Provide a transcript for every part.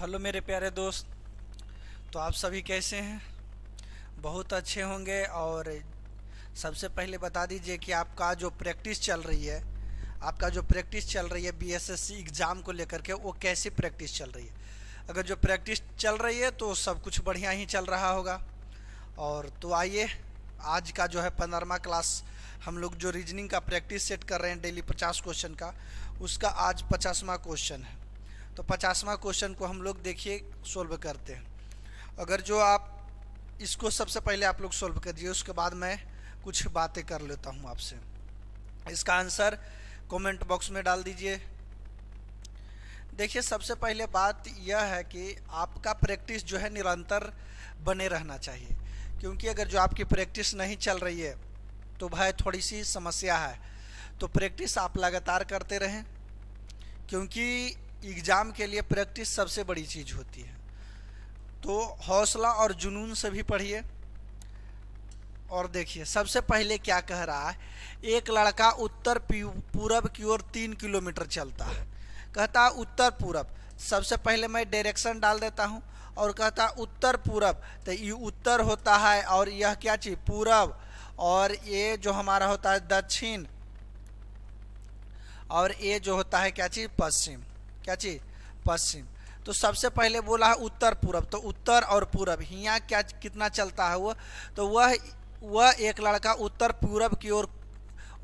Hello मेरे प्यारे दोस्त तो आप सभी कैसे हैं बहुत अच्छे होंगे और सबसे पहले बता दीजिए कि आपका जो प्रैक्टिस चल रही है आपका जो प्रैक्टिस चल रही है बीएसएससी एग्ज़ाम को लेकर के वो कैसी प्रैक्टिस चल रही है अगर जो प्रैक्टिस चल रही है तो सब कुछ बढ़िया ही चल रहा होगा और तो आइए आज का जो है पंद्रहवा क्लास हम लोग जो रीजनिंग का प्रैक्टिस सेट कर रहे हैं डेली पचास क्वेश्चन का उसका आज पचासवा क्वेश्चन है तो पचासवा क्वेश्चन को हम लोग देखिए सोल्व करते हैं अगर जो आप इसको सबसे पहले आप लोग सोल्व करिए उसके बाद मैं कुछ बातें कर लेता हूँ आपसे इसका आंसर कमेंट बॉक्स में डाल दीजिए देखिए सबसे पहले बात यह है कि आपका प्रैक्टिस जो है निरंतर बने रहना चाहिए क्योंकि अगर जो आपकी प्रैक्टिस नहीं चल रही है तो भाई थोड़ी सी समस्या है तो प्रैक्टिस आप लगातार करते रहें क्योंकि एग्ज़ाम के लिए प्रैक्टिस सबसे बड़ी चीज़ होती है तो हौसला और जुनून से भी पढ़िए और देखिए सबसे पहले क्या कह रहा है एक लड़का उत्तर पूरब की ओर तीन किलोमीटर चलता है कहता है उत्तर पूरब सबसे पहले मैं डायरेक्शन डाल देता हूँ और कहता है उत्तर पूरब तो ये उत्तर होता है और यह क्या चीज़ पूरब और ये जो हमारा होता है दक्षिण और ये जो होता है क्या चीज़ पश्चिम क्या चीज़ पश्चिम तो सबसे पहले बोला है उत्तर पूर्व तो उत्तर और पूरब यहाँ क्या कितना चलता है वह तो वह वह एक लड़का उत्तर पूर्व की ओर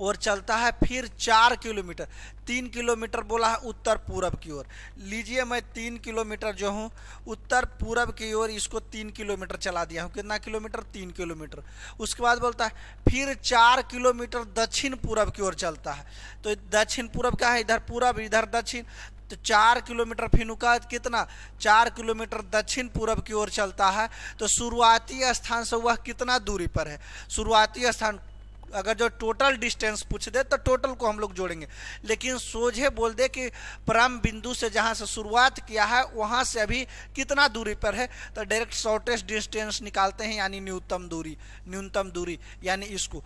और चलता है फिर चार किलोमीटर तीन किलोमीटर बोला है उत्तर पूर्व की ओर लीजिए मैं तीन किलोमीटर जो हूँ उत्तर पूर्व की ओर इसको तीन किलोमीटर चला दिया हूँ कितना किलोमीटर तीन किलोमीटर उसके बाद बोलता है फिर चार किलोमीटर दक्षिण पूर्व की ओर चलता है तो दक्षिण पूर्व क्या है इधर पूरब इधर दक्षिण तो चार किलोमीटर फिनुका कितना चार किलोमीटर दक्षिण पूर्व की ओर चलता है तो शुरुआती स्थान से वह कितना दूरी पर है शुरुआती स्थान अगर जो टोटल डिस्टेंस पूछ दे तो टोटल को हम लोग जोड़ेंगे लेकिन सोझे बोल दे कि परम बिंदु से जहाँ से शुरुआत किया है वहाँ से अभी कितना दूरी पर है तो डायरेक्ट शॉर्टेस्ट डिस्टेंस निकालते हैं यानी न्यूनतम दूरी न्यूनतम दूरी यानी इसको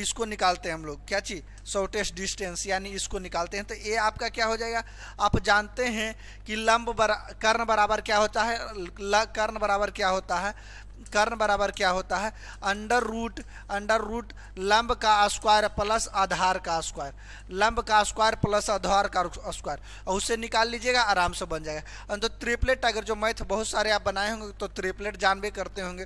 इसको निकालते हैं हम लोग क्या चीज शॉर्टेस्ट डिस्टेंस यानी इसको निकालते हैं तो ये आपका क्या हो जाएगा आप जानते हैं कि लंब बरा कर्ण बराबर क्या होता है ल कर्ण बराबर क्या होता है कर्ण बराबर क्या होता है अंडर रूट अंडर रूट लंब का स्क्वायर प्लस आधार का स्क्वायर लंब का स्क्वायर प्लस आधार का स्क्वायर और उससे निकाल लीजिएगा आराम से बन जाएगा तो ट्रिपलेट अगर जो मैथ बहुत सारे आप बनाए होंगे तो ट्रिपलेट जानबे करते होंगे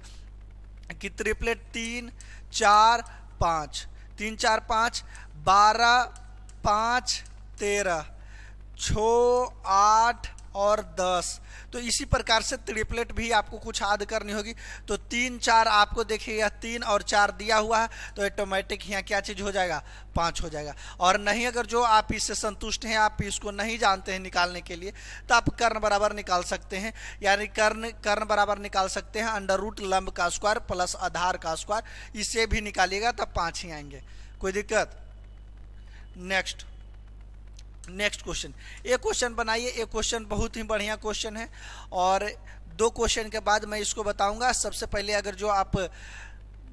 कि ट्रिपलेट तीन चार पाँच तीन चार पाँच बारह पाँच तेरह छ आठ और दस तो इसी प्रकार से ट्रिपलेट भी आपको कुछ आद करनी होगी तो तीन चार आपको देखिए यह तीन और चार दिया हुआ है तो ऑटोमेटिक यहाँ क्या चीज़ हो जाएगा पाँच हो जाएगा और नहीं अगर जो आप इससे संतुष्ट हैं आप इसको नहीं जानते हैं निकालने के लिए तो आप कर्ण बराबर निकाल सकते हैं यानी कर्ण कर्ण बराबर निकाल सकते हैं अंडर रूट लंब का स्क्वायर प्लस आधार का स्क्वायर इसे भी निकालिएगा तब पाँच ही आएंगे कोई दिक्कत नेक्स्ट नेक्स्ट क्वेश्चन एक क्वेश्चन बनाइए एक क्वेश्चन बहुत ही बढ़िया क्वेश्चन है और दो क्वेश्चन के बाद मैं इसको बताऊंगा सबसे पहले अगर जो आप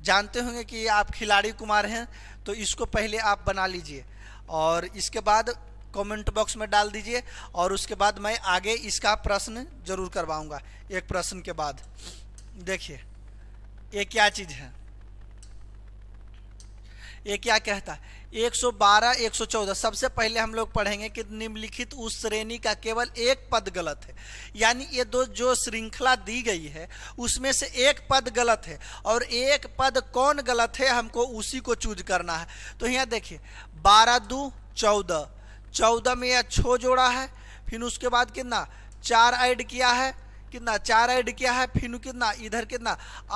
जानते होंगे कि आप खिलाड़ी कुमार हैं तो इसको पहले आप बना लीजिए और इसके बाद कमेंट बॉक्स में डाल दीजिए और उसके बाद मैं आगे इसका प्रश्न जरूर करवाऊंगा एक प्रश्न के बाद देखिए ये क्या चीज़ है ये क्या कहता है 112 114 सबसे पहले हम लोग पढ़ेंगे कि निम्नलिखित उस श्रेणी का केवल एक पद गलत है यानी ये दो जो श्रृंखला दी गई है उसमें से एक पद गलत है और एक पद कौन गलत है हमको उसी को चूज करना है तो यहाँ देखिए बारह दो चौदह चौदह में यह छो जोड़ा है फिर उसके बाद कितना चार ऐड किया है कितना चार ऐड किया है फिर कितना इधर कितना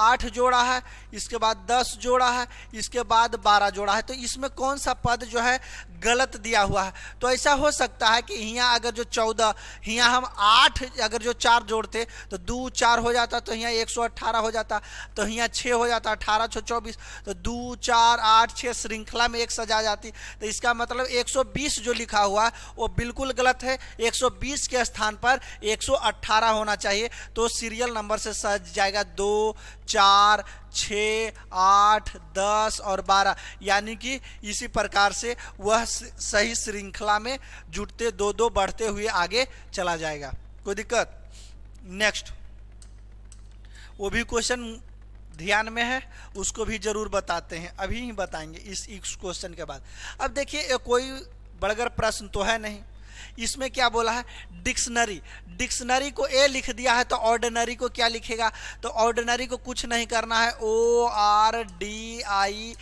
आठ जोड़ा है इसके बाद दस जोड़ा है इसके बाद बारह जोड़ा है तो इसमें कौन सा पद जो है गलत दिया हुआ है तो ऐसा हो सकता है कि यहाँ अगर जो चौदह यहाँ हम आठ अगर जो चार जोड़ते तो दो चार हो जाता तो यहाँ एक सौ अट्ठारह हो जाता तो यहाँ छः हो जाता अठारह छः चौबीस तो दो चार आठ छः श्रृंखला में एक सजा जाती तो इसका मतलब एक सौ बीस जो लिखा हुआ है वो बिल्कुल गलत है एक सौ बीस के स्थान पर एक सौ अट्ठारह होना चाहिए तो सीरियल नंबर से सज जाएगा दो चार छ आठ दस और बारह यानी कि इसी प्रकार से वह सही श्रृंखला में जुटते दो दो बढ़ते हुए आगे चला जाएगा कोई दिक्कत नेक्स्ट वो भी क्वेश्चन ध्यान में है उसको भी जरूर बताते हैं अभी ही बताएंगे इस क्वेश्चन के बाद अब देखिए कोई बड़गर प्रश्न तो है नहीं इसमें क्या बोला है डिक्शनरी डिक्शनरी को ए लिख दिया है तो ऑर्डिनरी को क्या लिखेगा तो ऑर्डिनरी को कुछ नहीं करना है O R D I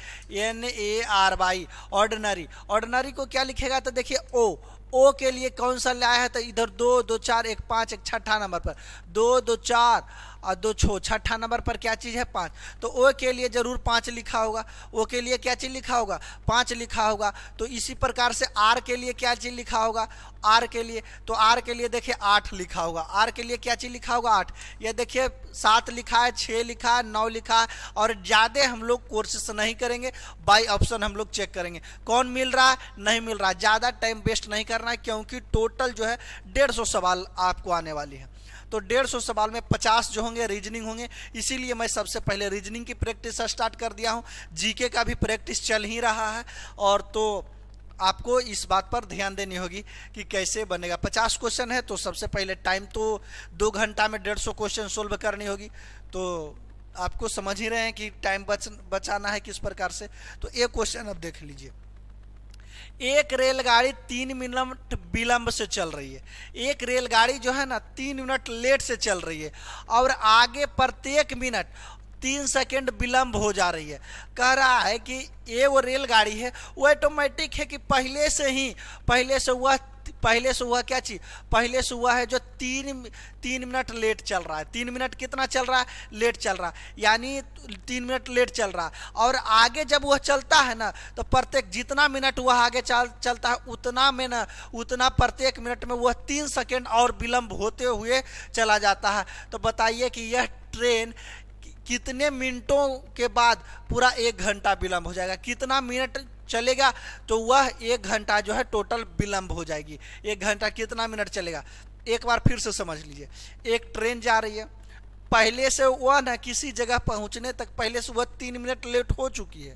N A R Y ordinary ordinary को क्या लिखेगा तो देखिए ओ ओ के लिए कौन सा लाया है तो इधर दो दो चार एक पाँच एक छठा नंबर पर दो दो चार और दो छो छठा नंबर पर क्या चीज़ है पाँच तो ओ के लिए ज़रूर पाँच लिखा होगा ओ के लिए क्या चीज़ लिखा होगा पाँच लिखा होगा तो इसी प्रकार से आर के लिए क्या चीज़ लिखा होगा आर के लिए तो आर के लिए देखिए आठ लिखा होगा आर के लिए क्या चीज़ लिखा होगा आठ या देखिए सात लिखा है छः लिखा है नौ लिखा है और ज़्यादा हम लोग कोर्सेस नहीं करेंगे बाई ऑप्शन हम लोग चेक करेंगे कौन मिल रहा है नहीं मिल रहा ज़्यादा टाइम वेस्ट नहीं करना है क्योंकि टोटल जो है डेढ़ सौ सवाल आपको आने वाली है तो डेढ़ सौ सवाल में पचास जो होंगे रीजनिंग होंगे इसीलिए मैं सबसे पहले रीजनिंग की प्रैक्टिस स्टार्ट कर दिया हूँ जीके का भी प्रैक्टिस चल ही रहा है और तो आपको इस बात पर ध्यान देनी होगी कि कैसे बनेगा पचास क्वेश्चन है तो सबसे पहले टाइम तो दो घंटा में डेढ़ सौ क्वेश्चन सोल्व करनी होगी तो आपको समझ ही रहे हैं कि टाइम बच बचाना है किस प्रकार से तो एक क्वेश्चन अब देख लीजिए एक रेलगाड़ी तीन मिनट विलंब से चल रही है एक रेलगाड़ी जो है ना तीन मिनट लेट से चल रही है और आगे प्रत्येक मिनट तीन सेकेंड विलंब हो जा रही है कह रहा है कि ये वो रेलगाड़ी है वो ऑटोमेटिक है कि पहले से ही पहले से वह पहले से हुआ क्या चीज पहले से हुआ है जो तीन तीन मिनट लेट चल रहा है तीन मिनट कितना चल रहा है लेट चल रहा है यानी तीन मिनट लेट चल रहा है और आगे जब वह चलता है ना तो प्रत्येक जितना मिनट वह आगे चल चलता है उतना में ना उतना प्रत्येक मिनट में वह तीन सेकेंड और विलम्ब होते हुए चला जाता है तो बताइए कि यह ट्रेन कितने मिनटों के बाद पूरा एक घंटा विलम्ब हो जाएगा कितना मिनट चलेगा तो वह एक घंटा जो है टोटल विलम्ब हो जाएगी एक घंटा कितना मिनट चलेगा एक बार फिर से समझ लीजिए एक ट्रेन जा रही है पहले से वह ना किसी जगह पहुंचने तक पहले से वह तीन मिनट लेट हो चुकी है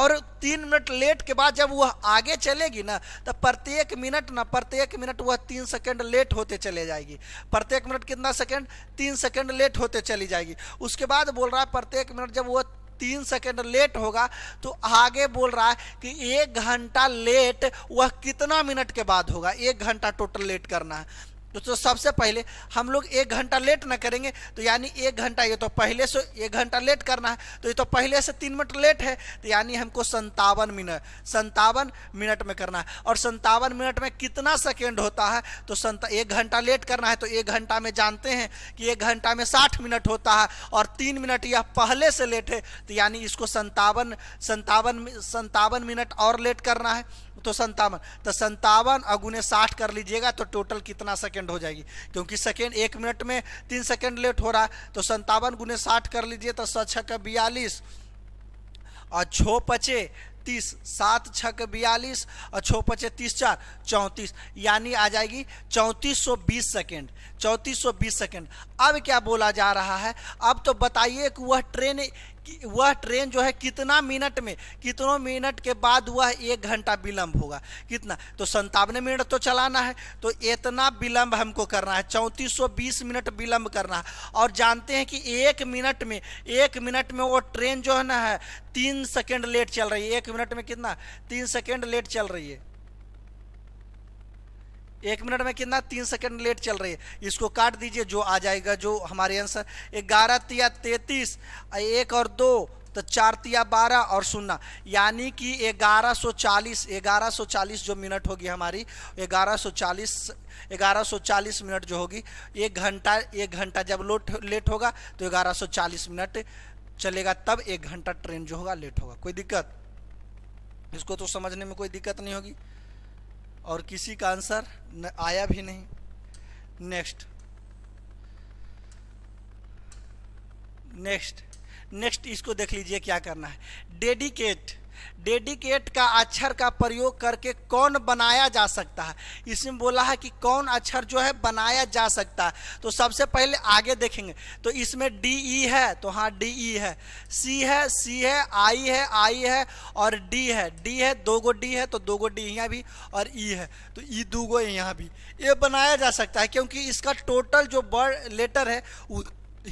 और तीन मिनट लेट के बाद जब वह आगे चलेगी ना तो प्रत्येक मिनट ना प्रत्येक मिनट वह तीन सेकंड लेट होते चले जाएगी प्रत्येक मिनट कितना सेकंड तीन सेकंड लेट होते चली जाएगी उसके बाद बोल रहा है प्रत्येक मिनट जब वह तीन सेकेंड लेट होगा तो आगे बोल रहा है कि एक घंटा लेट वह कितना मिनट के बाद होगा एक घंटा टोटल लेट करना है दोस्तों तो सबसे पहले हम लोग एक घंटा लेट ना करेंगे तो यानी एक घंटा ये तो पहले से एक घंटा लेट करना है तो ये तो पहले से तीन मिनट लेट है तो यानी हमको संतावन मिनट संतावन मिनट में करना है और संतावन मिनट में कितना सेकेंड होता है तो संता एक घंटा लेट करना है तो एक घंटा में जानते हैं कि एक घंटा में साठ मिनट होता है और तीन मिनट यह पहले से लेट है तो यानी इसको संतावन संतावन संतावन मिनट और लेट करना है तो संतावन तो संतावन और गुने साठ कर लीजिएगा तो टोटल कितना सेकंड हो जाएगी क्योंकि सेकंड एक मिनट में तीन सेकंड लेट हो रहा है तो संतावन गुने साठ कर लीजिए तो सौ छः बयालीस और छो पचे तीस सात छक बयालीस और छः पचे तीस चार चौंतीस यानी आ जाएगी चौंतीस सौ बीस सेकेंड चौंतीस सौ बीस सेकेंड अब क्या बोला जा रहा है अब तो बताइए कि वह ट्रेन वह ट्रेन जो है कितना मिनट में कितनों मिनट के बाद वह एक घंटा विलंब होगा कितना तो संतावने मिनट तो चलाना है तो इतना विलंब हमको करना है चौंतीस सौ बीस मिनट विलंब करना है और जानते हैं कि एक मिनट में एक मिनट में वो ट्रेन जो है ना है तीन सेकेंड लेट चल रही है एक मिनट में कितना तीन सेकेंड लेट चल रही है एक मिनट में कितना तीन सेकंड लेट चल रही है इसको काट दीजिए जो आ जाएगा जो हमारे आंसर ग्यारह तिया तैतीस एक और दो तो चार तिया बारह और सुनना यानी कि ग्यारह सौ चालीस ग्यारह सौ चालीस जो मिनट होगी हमारी ग्यारह सौ चालीस ग्यारह सौ चालीस मिनट जो होगी एक घंटा एक घंटा जब लोट लेट होगा तो ग्यारह सौ चालीस मिनट चलेगा तब एक घंटा ट्रेन जो होगा लेट होगा कोई दिक्कत इसको तो समझने में कोई दिक्कत नहीं होगी और किसी का आंसर आया भी नहीं नेक्स्ट नेक्स्ट नेक्स्ट इसको देख लीजिए क्या करना है डेडिकेट डेडिकेट का अक्षर का प्रयोग करके कौन बनाया जा सकता है इसमें बोला है कि कौन अक्षर जो है बनाया जा सकता है तो सबसे पहले आगे देखेंगे तो इसमें डी ई है तो हाँ डी ई है सी है सी है आई है आई है और डी है डी है दो गो डी है तो दो गो डी यहाँ भी और ई है तो ई दो गो यहाँ भी ये बनाया जा सकता है क्योंकि इसका टोटल जो बर्ड लेटर है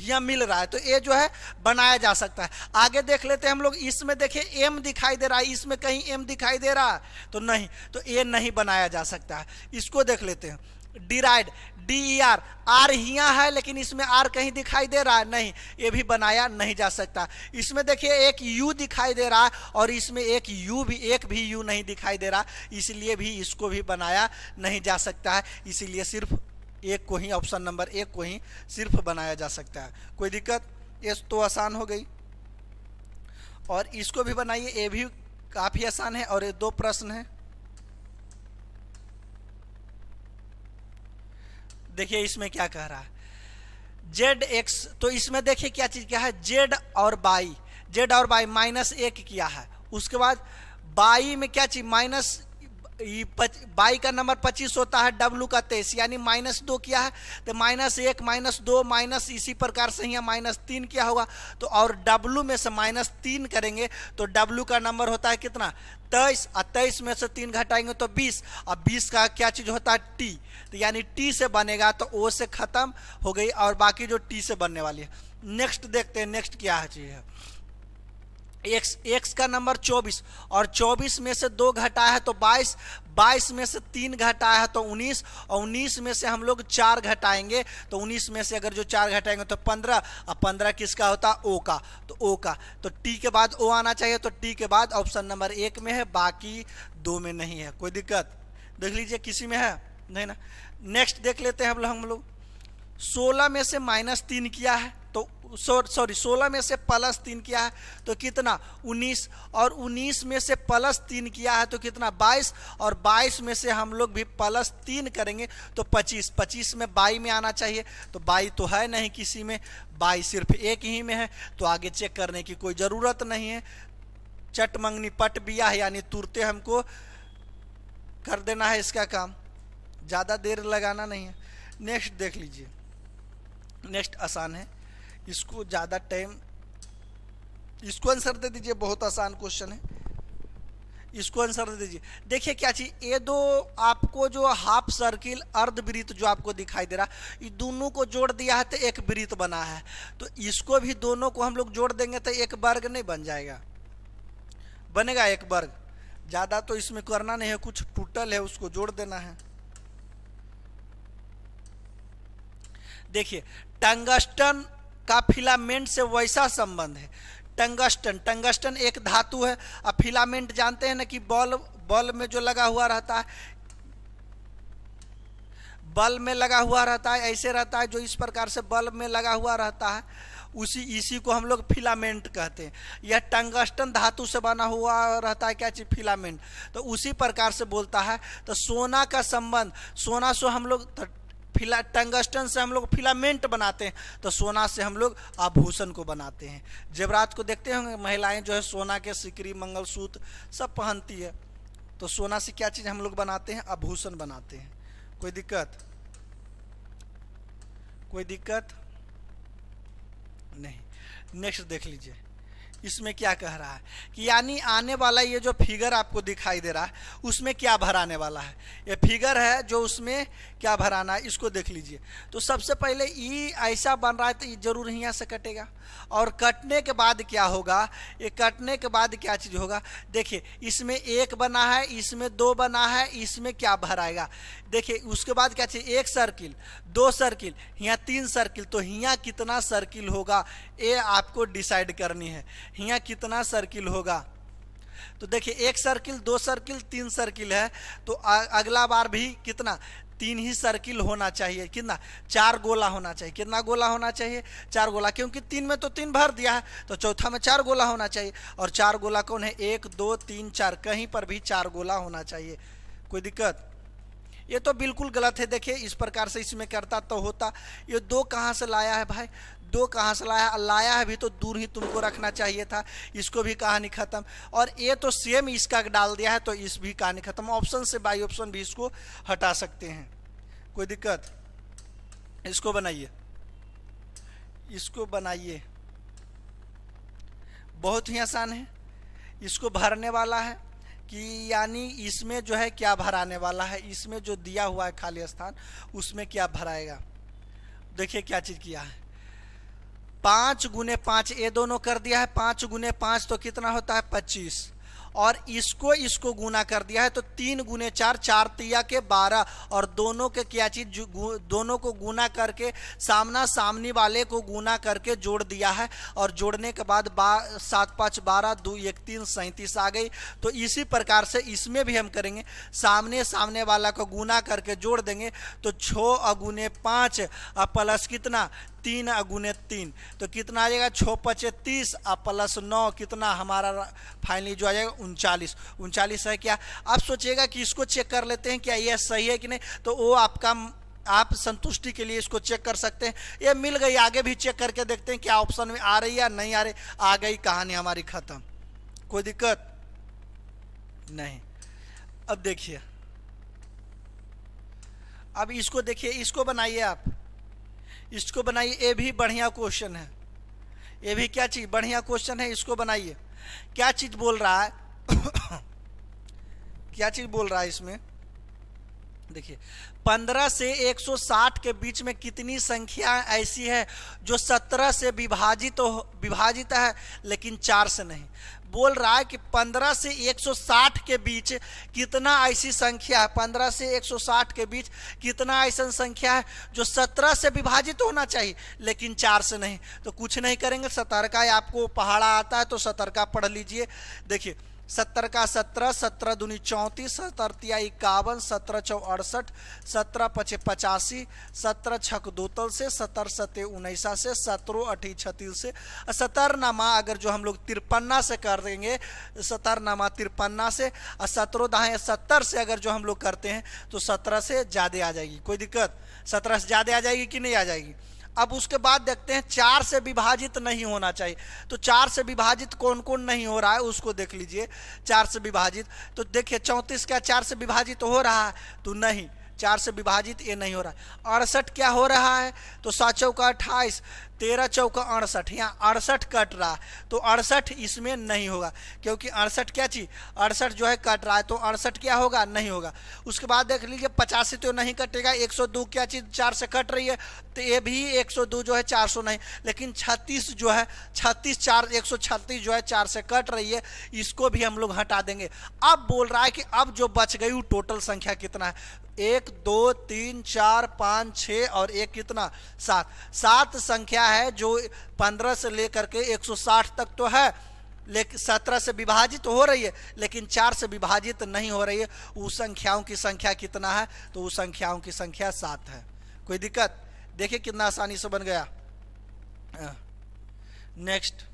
यह मिल रहा है तो ए जो है बनाया जा सकता है आगे देख लेते हैं हम लोग इसमें देखिए एम दिखाई दे रहा है इसमें कहीं एम दिखाई दे रहा है तो नहीं तो ए नहीं बनाया जा सकता है इसको देख लेते हैं डिराइड डी ई आर आर यहाँ है लेकिन इसमें आर कहीं दिखाई दे रहा है नहीं ये भी बनाया नहीं जा सकता इसमें देखिए एक यू दिखाई दे रहा है और इसमें एक यू भी एक भी यू नहीं दिखाई दे रहा इसलिए भी इसको भी बनाया नहीं जा सकता है इसीलिए सिर्फ एक को ही ऑप्शन नंबर एक को ही सिर्फ बनाया जा सकता है कोई दिक्कत ये तो आसान हो गई और इसको भी बनाइए ये भी काफ़ी आसान है और ये दो प्रश्न है देखिए इसमें क्या कह रहा है जेड एक्स तो इसमें देखिए क्या चीज़ क्या है जेड और बाई जेड और बाई माइनस एक किया है उसके बाद बाई में क्या चीज़ माइनस बाई का नंबर पच्चीस होता है डब्लू का तेईस यानी माइनस दो किया है तो माइनस एक माइनस दो माइनस इसी प्रकार से यहाँ माइनस तीन किया होगा तो और डब्लू में से माइनस तीन करेंगे तो डब्लू का नंबर होता है कितना तेईस और तेईस में से तीन घटाएंगे तो बीस और बीस का क्या चीज़ होता है टी तो यानी टी से बनेगा तो ओ से ख़त्म हो गई और बाकी जो टी से बनने वाली है नेक्स्ट देखते हैं नेक्स्ट क्या है चीज़ है एक्स एक्स का नंबर 24 और 24 में से दो घटा है तो 22 22 में से तीन घटा है तो 19 और 19 में से हम लोग चार घटाएंगे तो 19 में से अगर जो चार घटाएंगे तो 15 और 15 किसका होता ओ का तो ओ का तो टी के बाद ओ आना चाहिए तो टी के बाद ऑप्शन नंबर एक में है बाकी दो में नहीं है कोई दिक्कत देख लीजिए किसी में है नहीं ना नेक्स्ट देख लेते हैं हम लोग सोलह में से माइनस तीन किया है तो सॉरी सोलह में से प्लस तीन किया है तो कितना उन्नीस और उन्नीस में से प्लस तीन किया है तो कितना बाईस और बाईस में से हम लोग भी प्लस तीन करेंगे तो पच्चीस पच्चीस में बाई में आना चाहिए तो बाई तो है नहीं किसी में बाई सिर्फ एक ही में है तो आगे चेक करने की कोई ज़रूरत नहीं है चट मंगनी पट बिया है यानी तुरते हमको कर देना है इसका काम ज़्यादा देर लगाना नहीं है नेक्स्ट देख लीजिए नेक्स्ट आसान है इसको ज़्यादा टाइम इसको आंसर दे दीजिए बहुत आसान क्वेश्चन है इसको आंसर दे दीजिए देखिए क्या चीज़ ये दो आपको जो हाफ सर्किल अर्ध वृत्त जो आपको दिखाई दे रहा ये दोनों को जोड़ दिया है तो एक वृत्त बना है तो इसको भी दोनों को हम लोग जोड़ देंगे तो एक वर्ग नहीं बन जाएगा बनेगा एक वर्ग ज़्यादा तो इसमें करना नहीं है कुछ टूटल है उसको जोड़ देना है देखिए टंगस्टन का फिलामेंट से वैसा संबंध है टंगस्टन टंगस्टन एक धातु है अब फिलामेंट जानते हैं ना कि बॉल बॉल में जो लगा हुआ रहता है बल्ब में लगा हुआ रहता है ऐसे रहता है जो इस प्रकार से बल्ब में लगा हुआ रहता है उसी इसी को हम लोग फिलामेंट कहते हैं यह टंगस्टन धातु से बना हुआ रहता है क्या चीज़ फिलामेंट तो उसी प्रकार से बोलता है तो सोना का संबंध सोना सो हम लोग फिला टंगस्टन से हम लोग फिलामेंट बनाते हैं तो सोना से हम लोग आभूषण को बनाते हैं जेवरात को देखते होंगे महिलाएं जो है सोना के सिकरी मंगलसूत्र सब पहनती है तो सोना से क्या चीज़ हम लोग बनाते हैं आभूषण बनाते हैं कोई दिक्कत कोई दिक्कत नहीं नेक्स्ट देख लीजिए इसमें क्या कह रहा है कि यानी आने वाला ये जो फिगर आपको दिखाई दे रहा है उसमें क्या भराने वाला है ये फिगर है जो उसमें क्या भराना है इसको देख लीजिए तो सबसे पहले ई ऐसा बन रहा है तो ये जरूर यहाँ से कटेगा और कटने के बाद क्या होगा ये कटने के बाद क्या चीज़ होगा देखिए इसमें एक बना है इसमें दो बना है इसमें क्या भराएगा देखिए उसके बाद क्या चाहिए एक सर्किल दो सर्किल यहाँ तीन सर्किल तो यहाँ कितना सर्किल होगा ये आपको डिसाइड करनी है यहाँ कितना सर्किल होगा तो देखिए एक सर्किल दो सर्किल तीन सर्किल है तो अगला बार भी कितना तीन ही सर्किल होना चाहिए कितना चार गोला होना चाहिए कितना गोला होना चाहिए चार गोला क्योंकि तीन में तो तीन भर दिया है तो चौथा में चार गोला होना चाहिए और चार गोला कौन है एक दो तीन चार कहीं पर भी चार गोला होना चाहिए कोई दिक्कत ये तो बिल्कुल गलत है देखिए इस प्रकार से इसमें करता तो होता ये दो कहाँ से लाया है भाई दो कहाँ से लाया लाया है भी तो दूर ही तुमको रखना चाहिए था इसको भी कहानी ख़त्म और ये तो सेम इसका डाल दिया है तो इस भी कहानी ख़त्म ऑप्शन से बाई ऑप्शन भी इसको हटा सकते हैं कोई दिक्कत इसको बनाइए इसको बनाइए बहुत ही आसान है इसको भरने वाला है कि यानी इसमें जो है क्या भराने वाला है इसमें जो दिया हुआ है खाली स्थान उसमें क्या भराएगा देखिए क्या चीज़ किया है पाँच गुने पाँच ये दोनों कर दिया है पाँच गुने पाँच तो कितना होता है पच्चीस और इसको इसको गुना कर दिया है तो तीन गुने चार चार तिया के बारह और दोनों के क्या चीज दोनों को गुना करके सामना सामने वाले को गुना करके जोड़ दिया है और जोड़ने के बाद बा, सात पाँच बारह दो एक तीन सैंतीस आ गई तो इसी प्रकार से इसमें भी हम करेंगे सामने सामने वाला को गुना करके जोड़ देंगे तो छः अगुने पाँच प्लस कितना तीन अगुने तीन तो कितना आ जाएगा छः पचे तीस और प्लस नौ कितना हमारा फाइनली जो आ जाएगा उनचालीस उनचालीस है क्या आप सोचिएगा कि इसको चेक कर लेते हैं क्या यह सही है कि नहीं तो वो आपका आप संतुष्टि के लिए इसको चेक कर सकते हैं ये मिल गई आगे भी चेक करके देखते हैं क्या ऑप्शन में आ रही है या नहीं आ रही आ गई कहानी हमारी ख़त्म कोई दिक्कत नहीं अब देखिए अब इसको देखिए इसको बनाइए आप इसको बनाइए ये भी बढ़िया क्वेश्चन है ये भी क्या चीज़ बढ़िया क्वेश्चन है इसको बनाइए क्या चीज़ बोल रहा है क्या चीज़ बोल रहा है इसमें देखिए 15 से 160 के बीच में कितनी संख्या ऐसी है जो 17 से विभाजित तो विभाजित है लेकिन चार से नहीं बोल रहा है कि 15 से 160 के बीच कितना ऐसी संख्या है 15 से 160 के बीच कितना ऐसा संख्या है जो 17 से विभाजित होना चाहिए लेकिन चार से नहीं तो कुछ नहीं करेंगे सतर्क आपको पहाड़ा आता है तो सतर्क पढ़ लीजिए देखिए सत्तर का सत्रह सत्रह दूनी चौंतीस सत्तर तिया इक्यावन सत्रह चौ अड़सठ सत्रह पचे पचासी सत्रह छक दोतल से सत्तर सत्य उन्नीसा से सत्रह अठी छत्तीस से सत्तर नमा अगर जो हम लोग तिरपन्ना से कर देंगे सतर तिरपन्ना से और सत्रह दहाँ सत्तर से अगर जो हम लोग करते हैं तो सत्रह से ज़्यादा आ जाएगी कोई दिक्कत सत्रह से ज़्यादा आ जाएगी कि नहीं आ जाएगी अब उसके बाद देखते हैं चार से विभाजित नहीं होना चाहिए तो चार से विभाजित कौन कौन नहीं हो रहा है उसको देख लीजिए चार से विभाजित तो देखिए चौंतीस क्या चार से विभाजित हो रहा है तो नहीं चार से विभाजित ये नहीं हो रहा है अड़सठ क्या हो रहा है तो साचौ का अट्ठाईस तेरह चौका अड़सठ यहाँ अड़सठ कट रहा तो अड़सठ इसमें नहीं होगा क्योंकि अड़सठ क्या चीज अड़सठ जो है कट रहा है तो अड़सठ क्या होगा नहीं होगा उसके बाद देख लीजिए पचासी तो नहीं कटेगा एक सौ दो क्या चीज़ चार से कट रही है तो ये भी एक सौ दो जो है चार सौ नहीं लेकिन छत्तीस जो है छत्तीस चार एक सौ छत्तीस जो है चार से कट रही है इसको भी हम लोग हटा देंगे अब बोल रहा है कि अब जो बच गई वो टोटल संख्या कितना है एक दो तीन चार पाँच छः और एक कितना सात सात संख्या है जो 15 से लेकर के 160 तक तो है लेकिन सत्रह से विभाजित हो रही है लेकिन चार से विभाजित नहीं हो रही है उस संख्याओं की संख्या कितना है तो उस संख्याओं की संख्या सात है कोई दिक्कत देखिए कितना आसानी से बन गया नेक्स्ट हाँ।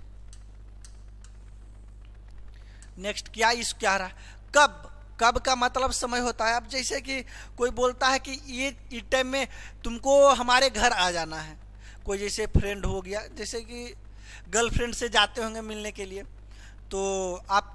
नेक्स्ट क्या इस क्या रहा कब कब का मतलब समय होता है अब जैसे कि कोई बोलता है कि ये इस टाइम में तुमको हमारे घर आ जाना है कोई जैसे फ्रेंड हो गया जैसे कि गर्लफ्रेंड से जाते होंगे मिलने के लिए तो आप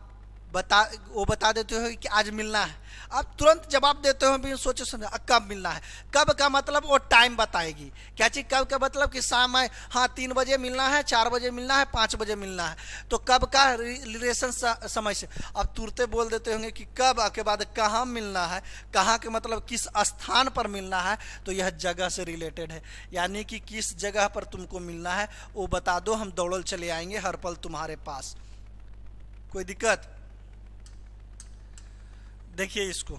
बता वो बता देते हो कि आज मिलना है आप तुरंत जवाब देते हो बिना सोचे अब कब मिलना है कब का मतलब वो टाइम बताएगी क्या चीज़ कब का मतलब कि शाम है हाँ तीन बजे मिलना है चार बजे मिलना है पाँच बजे मिलना है तो कब का रिलेशन समय से अब तुरते बोल देते होंगे कि कब के बाद कहाँ मिलना है कहाँ के मतलब किस स्थान पर मिलना है तो यह जगह से रिलेटेड है यानी कि किस जगह पर तुमको मिलना है वो बता दो हम दौड़ल चले आएंगे हर पल तुम्हारे पास कोई दिक्कत देखिए इसको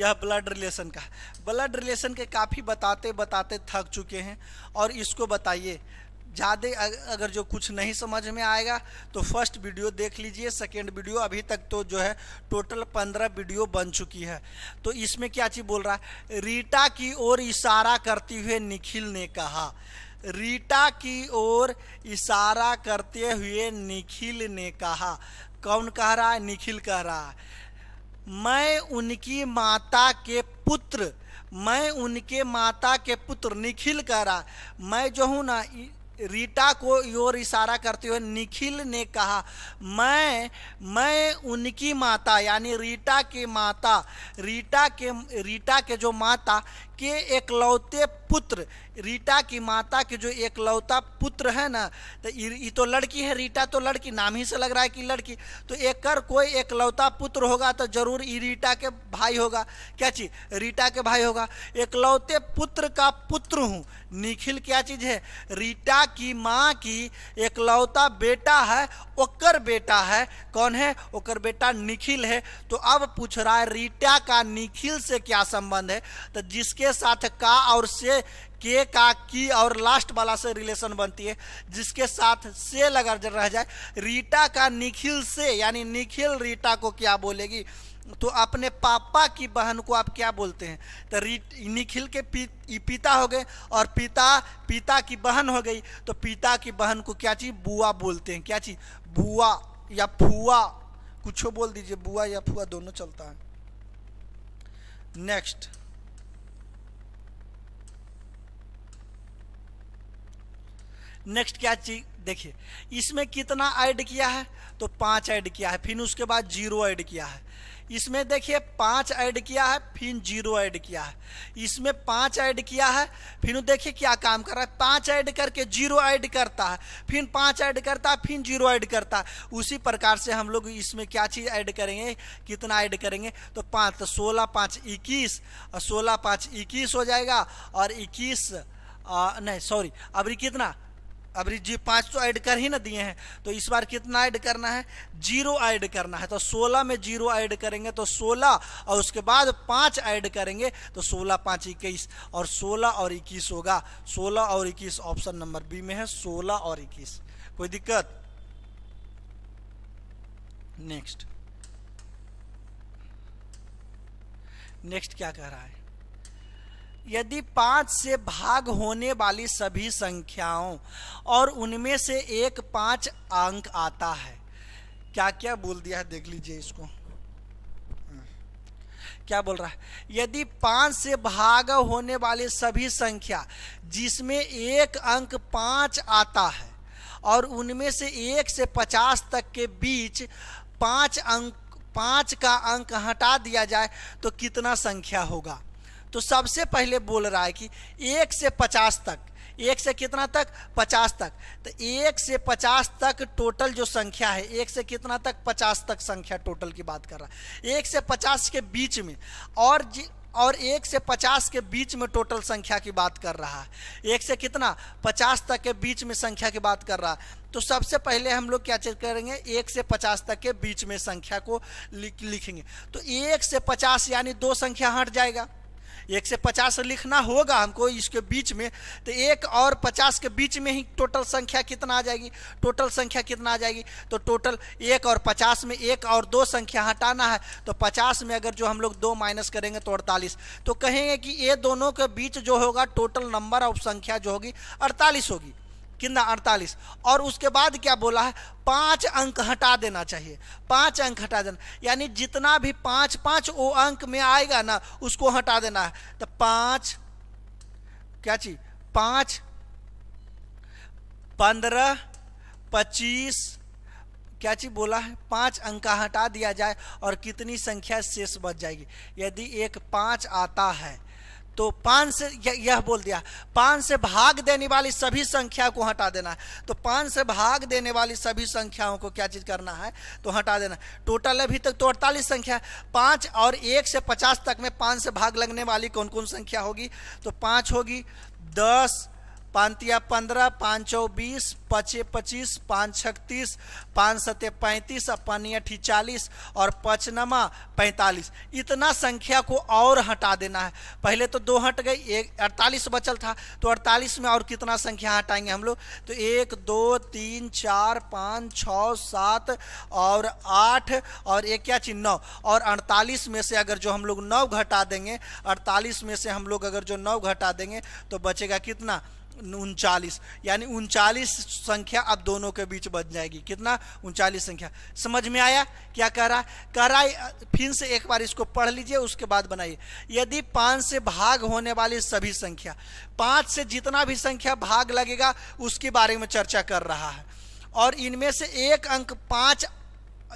यह ब्लड रिलेशन का ब्लड रिलेशन के काफ़ी बताते बताते थक चुके हैं और इसको बताइए ज़्यादा अगर जो कुछ नहीं समझ में आएगा तो फर्स्ट वीडियो देख लीजिए सेकेंड वीडियो अभी तक तो जो है टोटल पंद्रह वीडियो बन चुकी है तो इसमें क्या चीज़ बोल रहा है रीटा की ओर इशारा करते हुए निखिल ने कहा रीटा की ओर इशारा करते हुए निखिल ने कहा कौन कह रहा है निखिल कह रहा है मैं उनकी माता के पुत्र मैं उनके माता के पुत्र निखिल कह रहा मैं जो हूँ ना रीटा को योर इशारा करते हुए निखिल ने कहा मैं मैं उनकी माता यानी रीटा के माता रीटा के रीटा के जो माता के एकलौते पुत्र रीटा की माता के जो एकलौता पुत्र है ना तो ये तो लड़की है रीटा तो लड़की नाम ही से लग रहा है कि लड़की तो एक कर कोई एकलौता पुत्र होगा तो जरूर ये रीटा के भाई होगा क्या चीज रीटा के भाई होगा एकलौते पुत्र का पुत्र हूँ निखिल क्या चीज़ है रीटा की माँ की एकलौता बेटा है ओकर बेटा है कौन है ओकर बेटा निखिल है तो अब पूछ रहा है रीटा का निखिल से क्या संबंध है तो जिसके साथ का और से के का की और लास्ट वाला से रिलेशन बनती है जिसके साथ से लगा रह जाए रीटा का निखिल से यानी निखिल रीटा को क्या बोलेगी तो अपने पापा की बहन को आप क्या बोलते हैं तो निखिल के पी, पिता हो गए और पिता पिता की बहन हो गई तो पिता की बहन को क्या चीज़ बुआ बोलते हैं क्या चीज़ बुआ या फुआ कुछ बोल दीजिए बुआ या फुआ दोनों चलता है नेक्स्ट नेक्स्ट क्या चीज देखिए इसमें कितना ऐड किया है तो पांच ऐड किया है फिर उसके बाद जीरो ऐड किया है इसमें देखिए पाँच ऐड किया है फिर जीरो ऐड किया है इसमें पाँच ऐड किया है फिर देखिए क्या काम कर रहा है पाँच ऐड करके जीरो ऐड करता है फिर पाँच ऐड करता है फिर जीरो ऐड करता है उसी प्रकार से हम लोग इसमें क्या चीज़ ऐड करेंगे कितना ऐड करेंगे तो पाँच तो सोलह पाँच इक्कीस और सोलह पाँच इक्कीस हो जाएगा और इक्कीस नहीं सॉरी अभी कितना अभी जी तो ऐड कर ही ना दिए हैं तो इस बार कितना ऐड करना है जीरो ऐड करना है तो सोलह में जीरो ऐड करेंगे तो सोलह और उसके बाद पाँच ऐड करेंगे तो सोलह पाँच इक्कीस और सोलह और इक्कीस होगा सोलह और इक्कीस ऑप्शन नंबर बी में है सोलह और इक्कीस कोई दिक्कत नेक्स्ट नेक्स्ट क्या कह रहा है यदि पाँच से भाग होने वाली सभी संख्याओं और उनमें से एक पाँच अंक आता है क्या क्या बोल दिया है देख लीजिए इसको क्या बोल रहा है यदि पाँच से भाग होने वाली सभी संख्या जिसमें एक अंक पाँच आता है और उनमें से एक से पचास तक के बीच पाँच अंक पाँच का अंक हटा दिया जाए तो कितना संख्या होगा तो सबसे पहले बोल रहा है कि एक से पचास तक एक से कितना तक पचास तक तो एक से पचास तक टोटल जो संख्या है एक से कितना तक पचास तक संख्या टोटल की बात कर रहा है एक से पचास के बीच में और जी और एक से पचास के बीच में टोटल संख्या की बात कर रहा है एक से कितना पचास तक के बीच में संख्या की बात कर रहा है तो सबसे पहले हम लोग क्या चेक करेंगे एक से पचास तक के बीच में संख्या को लिखेंगे तो एक से पचास यानी दो संख्या हट जाएगा एक से पचास लिखना होगा हमको इसके बीच में तो एक और पचास के बीच में ही टोटल संख्या कितना आ जाएगी टोटल संख्या कितना आ जाएगी तो टोटल एक और पचास में एक और दो संख्या हटाना है तो पचास में अगर जो हम लोग दो माइनस करेंगे तो अड़तालीस तो कहेंगे कि ये दोनों के बीच जो होगा टोटल नंबर ऑफ संख्या जो होगी अड़तालीस होगी कितना अड़तालीस और उसके बाद क्या बोला है पांच अंक हटा देना चाहिए पांच अंक हटा देना यानी जितना भी पांच पांच वो अंक में आएगा ना उसको हटा देना है तो पांच क्या चीज पांच पंद्रह पच्चीस क्या चीज बोला है पांच अंक हटा दिया जाए और कितनी संख्या शेष बच जाएगी यदि एक पांच आता है तो पाँच से यह बोल दिया पाँच से भाग देने वाली सभी संख्या को हटा देना है तो पाँच से भाग देने वाली सभी संख्याओं को क्या चीज़ करना है तो हटा देना टोटल अभी तक तो अड़तालीस संख्या है पाँच और एक से पचास तक में पाँच से भाग लगने वाली कौन कौन संख्या होगी तो पाँच होगी दस पांतिया पंद्रह पाँच चौ बीस पचे पच्चीस पाँच छत्तीस पाँच सत्य पैंतीस और अठी चालीस और पचनमा पैंतालीस इतना संख्या को और हटा देना है पहले तो दो हट गई एक अड़तालीस बचल था तो अड़तालीस में और कितना संख्या हटाएंगे हम लोग तो एक दो तीन चार पाँच छः सात और आठ और एक क्या चीज नौ और अड़तालीस में से अगर जो हम लोग नौ घटा देंगे अड़तालीस में से हम लोग अगर जो नौ घटा देंगे तो बचेगा कितना उनचालीस यानी उनचालीस संख्या अब दोनों के बीच बन जाएगी कितना उनचालीस संख्या समझ में आया क्या कह रहा है कह रहा है फिर से एक बार इसको पढ़ लीजिए उसके बाद बनाइए यदि पाँच से भाग होने वाली सभी संख्या पाँच से जितना भी संख्या भाग लगेगा उसके बारे में चर्चा कर रहा है और इनमें से एक अंक पाँच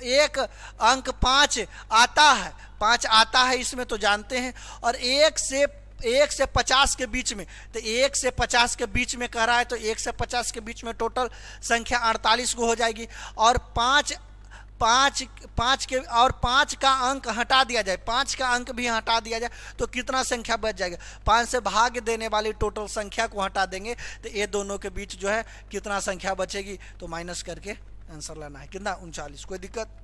एक अंक पाँच आता है पाँच आता है इसमें तो जानते हैं और एक से एक से पचास के बीच में तो एक से पचास के बीच में कह रहा है तो एक से पचास के बीच में टोटल संख्या अड़तालीस को हो जाएगी और पाँच पाँच पाँच के और पाँच का अंक हटा दिया जाए पाँच का अंक भी हटा दिया जाए तो कितना संख्या बच जाएगा पाँच से भाग देने वाली टोटल संख्या को हटा देंगे तो ये दोनों के बीच जो है कितना संख्या बचेगी तो माइनस करके आंसर लाना है कितना उनचालीस कोई दिक्कत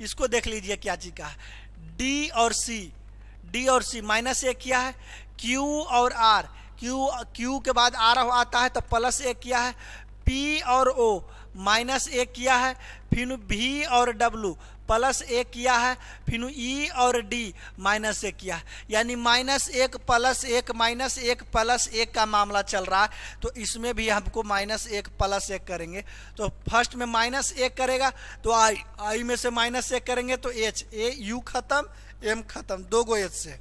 इसको देख लीजिए क्या चीज का डी और सी डी और सी माइनस ए किया है क्यू और आर क्यू क्यू के बाद आर आता है तो प्लस ए किया है पी और ओ माइनस ए किया है फिर भी और डब्लू प्लस एक किया है फिर ई और डी माइनस एक किया है यानी माइनस एक प्लस एक माइनस एक प्लस एक का मामला चल रहा है तो इसमें भी हमको माइनस एक प्लस एक करेंगे तो फर्स्ट में माइनस एक करेगा तो आई आई में से माइनस एक करेंगे तो एच ए यू खत्म एम खत्म दो गो एच से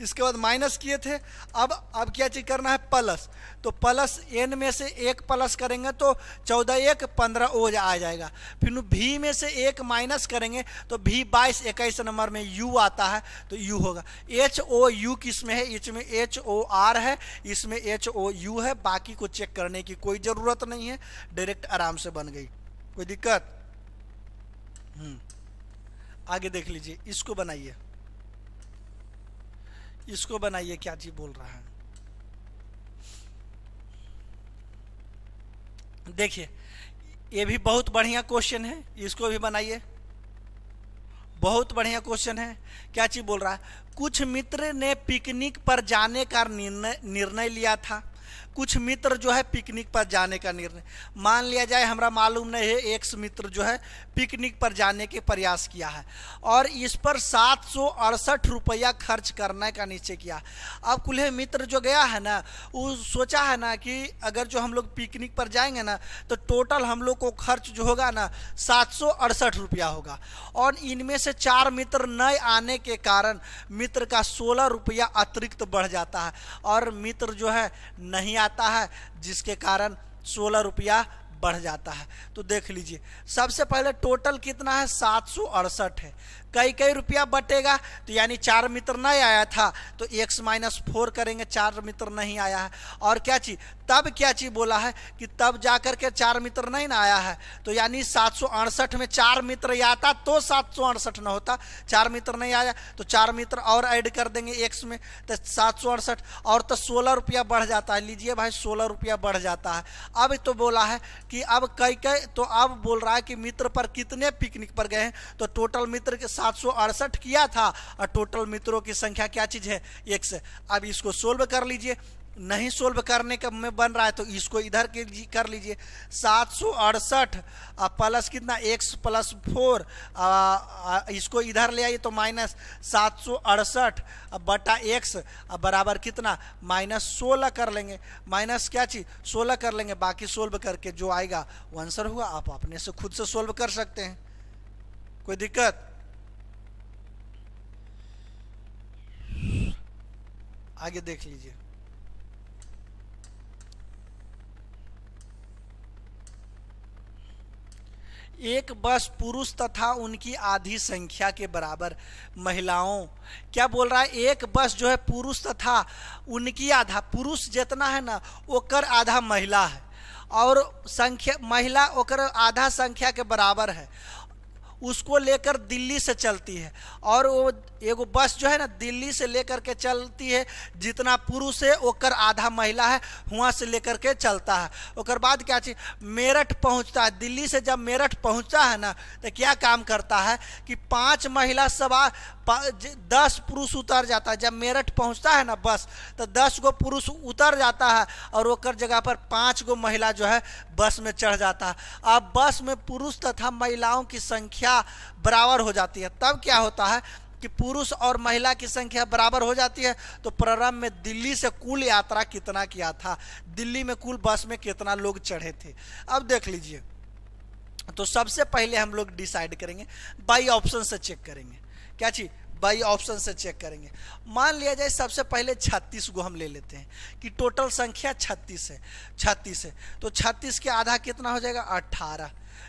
इसके बाद माइनस किए थे अब अब क्या चीज़ करना है प्लस तो प्लस एन में से एक प्लस करेंगे तो चौदह एक पंद्रह ओ जा आ जाएगा फिर भी में से एक माइनस करेंगे तो भी बाईस इक्कीस नंबर में यू आता है तो यू होगा एच ओ यू किस में है इसमें एच ओ आर है इसमें एच ओ यू है बाकी को चेक करने की कोई ज़रूरत नहीं है डायरेक्ट आराम से बन गई कोई दिक्कत हम्म। आगे देख लीजिए इसको बनाइए इसको बनाइए क्या जी बोल रहा है देखिए ये भी बहुत बढ़िया क्वेश्चन है इसको भी बनाइए बहुत बढ़िया क्वेश्चन है क्या चीज बोल रहा है कुछ मित्र ने पिकनिक पर जाने का निर्णय निर्णय लिया था कुछ मित्र जो है पिकनिक पर जाने का निर्णय मान लिया जाए हमारा मालूम नहीं है एक मित्र जो है पिकनिक पर जाने के प्रयास किया है और इस पर सात सौ अड़सठ रुपया खर्च करने का निश्चय किया अब कुल्हे मित्र जो गया है ना वो सोचा है ना कि अगर जो हम लोग पिकनिक पर जाएंगे ना तो टोटल हम लोग को खर्च जो होगा ना सात सौ अड़सठ रुपया होगा और इनमें से चार मित्र न आने के कारण मित्र का सोलह रुपया अतिरिक्त बढ़ जाता है और मित्र जो है नहीं आ आता है जिसके कारण सोलह रुपया बढ़ जाता है तो देख लीजिए सबसे पहले टोटल कितना है सात है कई कई रुपया बटेगा तो यानी चार मित्र नहीं आया था तो एक्स माइनस फोर करेंगे चार मित्र नहीं आया है और क्या चीज तब क्या चीज बोला है कि तब जा कर के चार मित्र नहीं ना आया है तो यानी सात में चार मित्र आता तो सात ना होता चार मित्र नहीं आया तो चार मित्र और ऐड कर देंगे एक्स में तो सात और तो सोलह रुपया बढ़ जाता है लीजिए भाई सोलह रुपया बढ़ जाता है अब तो बोला है कि अब कई कई तो अब बोल रहा है कि मित्र पर कितने पिकनिक पर गए हैं तो टोटल मित्र के साथ सात किया था और टोटल मित्रों की संख्या क्या चीज़ है एक से अब इसको सोल्व कर लीजिए नहीं सोल्व करने का में बन रहा है तो इसको इधर के कर लीजिए सात सौ अड़सठ प्लस कितना एक्स प्लस फोर इसको इधर ले आइए तो माइनस सात सौ अड़सठ बटा एक्स बराबर कितना माइनस सोलह कर लेंगे माइनस क्या चीज सोलह कर लेंगे बाकी सोल्व करके जो आएगा वो आंसर हुआ आप अपने से खुद से सोल्व कर सकते हैं कोई दिक्कत आगे देख लीजिए एक बस पुरुष तथा उनकी आधी संख्या के बराबर महिलाओं क्या बोल रहा है एक बस जो है पुरुष तथा उनकी आधा पुरुष जितना है ना ओकर आधा महिला है और संख्या महिला ओकर आधा संख्या के बराबर है उसको लेकर दिल्ली से चलती है और वो एगो बस जो है ना दिल्ली से लेकर के चलती है जितना पुरुष है ओकर आधा महिला है वहाँ से लेकर के चलता है ओकर बाद क्या चीज मेरठ पहुँचता है दिल्ली से जब मेरठ पहुँचता है ना तो क्या काम करता है कि पाँच महिला सवार दस पुरुष उतर जाता है जब मेरठ पहुँचता है ना बस तो दस गो पुरुष उतर जाता है और ओकर जगह पर पाँच गो महिला जो है बस में चढ़ जाता है अब बस में पुरुष तथा महिलाओं की संख्या संख्या बराबर हो जाती है तब क्या होता है कि पुरुष और महिला की संख्या बराबर हो जाती है तो प्रारंभ में दिल्ली से कुल यात्रा कितना किया था दिल्ली में कुल बस में कितना लोग चढ़े थे अब देख लीजिए तो सबसे पहले हम लोग डिसाइड करेंगे बाई ऑप्शन से चेक करेंगे क्या चीज बाई ऑप्शन से चेक करेंगे मान लिया जाए सबसे पहले 36 को हम ले लेते हैं कि टोटल संख्या 36 है 36 है तो 36 के आधा कितना हो जाएगा 18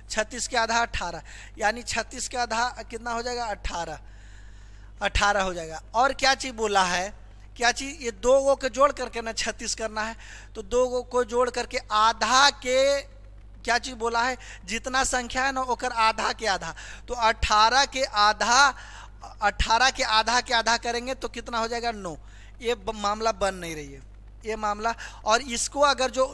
छत्तीस के आधा अट्ठारह यानी छत्तीस के आधा कितना हो जाएगा अट्ठारह अट्ठारह हो जाएगा और क्या चीज़ बोला है क्या चीज़ ये दो गो को जोड़ करके ना छत्तीस करना है तो दो गो को जोड़ करके आधा के क्या चीज़ बोला है जितना संख्या है ना ओकर आधा के आधा तो अट्ठारह के आधा अट्ठारह के आधा के आधा करेंगे तो कितना हो जाएगा नौ ये मामला बन नहीं रही है ये मामला और इसको अगर जो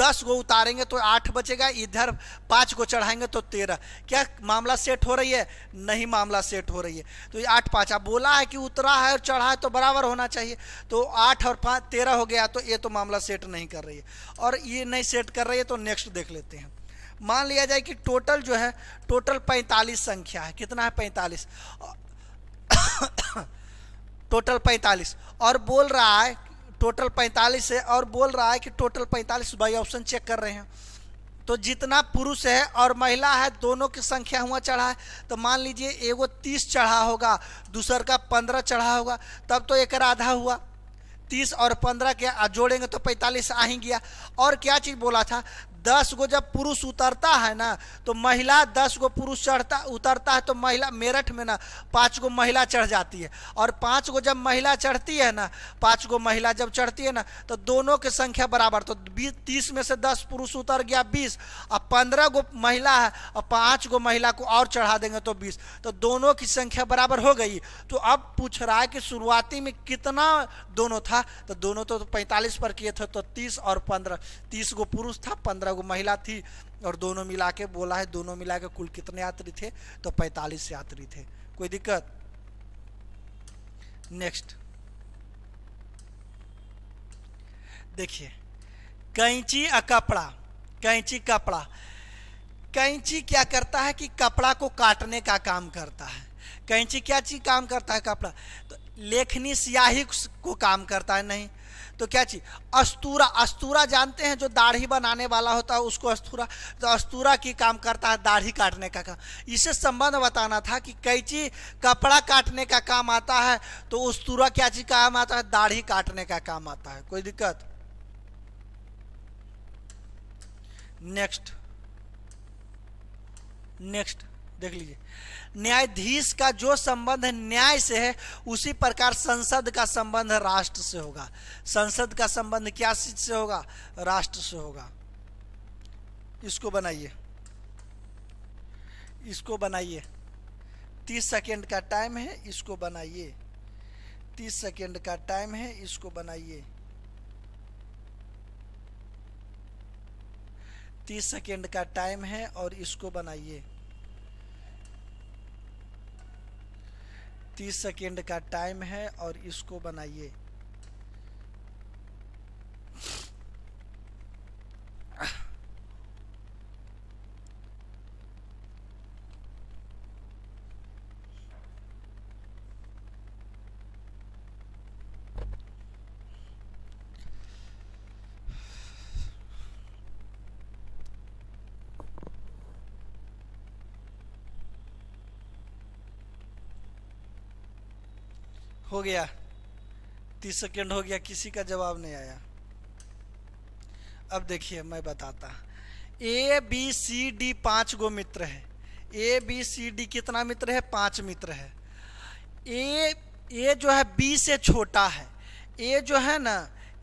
दस गो उतारेंगे तो आठ बचेगा इधर पाँच को चढ़ाएंगे तो तेरह क्या मामला सेट हो रही है नहीं मामला सेट हो रही है तो ये आठ पाँच आप बोला है कि उतरा है और चढ़ा है तो बराबर होना चाहिए तो आठ और पाँच तेरह हो गया तो ये तो मामला सेट नहीं कर रही है और ये नहीं सेट कर रही है तो नेक्स्ट देख लेते हैं मान लिया जाए कि टोटल जो है टोटल पैंतालीस संख्या है कितना है पैंतालीस टोटल पैंतालीस और बोल रहा है टोटल 45 है और बोल रहा है कि टोटल 45 बाई ऑप्शन चेक कर रहे हैं तो जितना पुरुष है और महिला है दोनों की संख्या हुआ चढ़ा है तो मान लीजिए एगो तीस चढ़ा होगा दूसर का पंद्रह चढ़ा होगा तब तो एक आधा हुआ तीस और पंद्रह के जोड़ेंगे तो पैंतालीस आ ही गया और क्या चीज़ बोला था दस गो जब पुरुष उतरता है ना तो महिला दस गो पुरुष चढ़ता उतरता है तो महिला मेरठ में ना पाँच गो महिला चढ़ जाती है और पाँच गो जब महिला चढ़ती है ना पाँच गो महिला जब चढ़ती है ना तो दोनों की संख्या बराबर तो बीस तीस में से दस पुरुष उतर गया बीस और पंद्रह गो महिला है और पाँच गो महिला को और चढ़ा देंगे तो बीस तो दोनों की संख्या बराबर हो गई तो अब पूछ रहा है कि शुरुआती में कितना दोनों था तो दोनों तो पैंतालीस पर किए थे तो तीस और पंद्रह तीस गो पुरुष था पंद्रह तरह महिला थी और दोनों मिला के बोला है दोनों मिला के कुल कितने यात्री थे तो 45 यात्री थे कोई दिक्कत नेक्स्ट देखिए कैंची अ कपड़ा कैंची कपड़ा कैंची क्या करता है कि कपड़ा को काटने का काम करता है कैंची क्या चीज काम करता है कपड़ा तो लेखनी स्याही को काम करता है नहीं तो क्या चीज अस्तूरा अस्तूरा जानते हैं जो दाढ़ी बनाने वाला होता है उसको अस्तूरा तो अस्तूरा की काम करता है दाढ़ी काटने का काम इससे संबंध बताना था कि कैची कपड़ा काटने का काम आता है तो अस्तूरा क्या चीज काम आता है दाढ़ी काटने का काम आता है कोई दिक्कत नेक्स्ट नेक्स्ट देख लीजिए न्यायाधीश का जो संबंध न्याय से है उसी प्रकार संसद का संबंध राष्ट्र से होगा संसद का संबंध क्या से होगा राष्ट्र से होगा इसको बनाइए इसको बनाइए तीस सेकेंड का टाइम है इसको बनाइए तीस सेकेंड का टाइम है इसको बनाइए तीस सेकेंड का टाइम है और इसको बनाइए तीस सेकेंड का टाइम है और इसको बनाइए हो गया तीस सेकेंड हो गया किसी का जवाब नहीं आया अब देखिए मैं बताता ए बी सी डी पांच गो मित्र है ए बी सी डी कितना मित्र है पांच मित्र है ए ए जो है बी से छोटा है ए जो है ना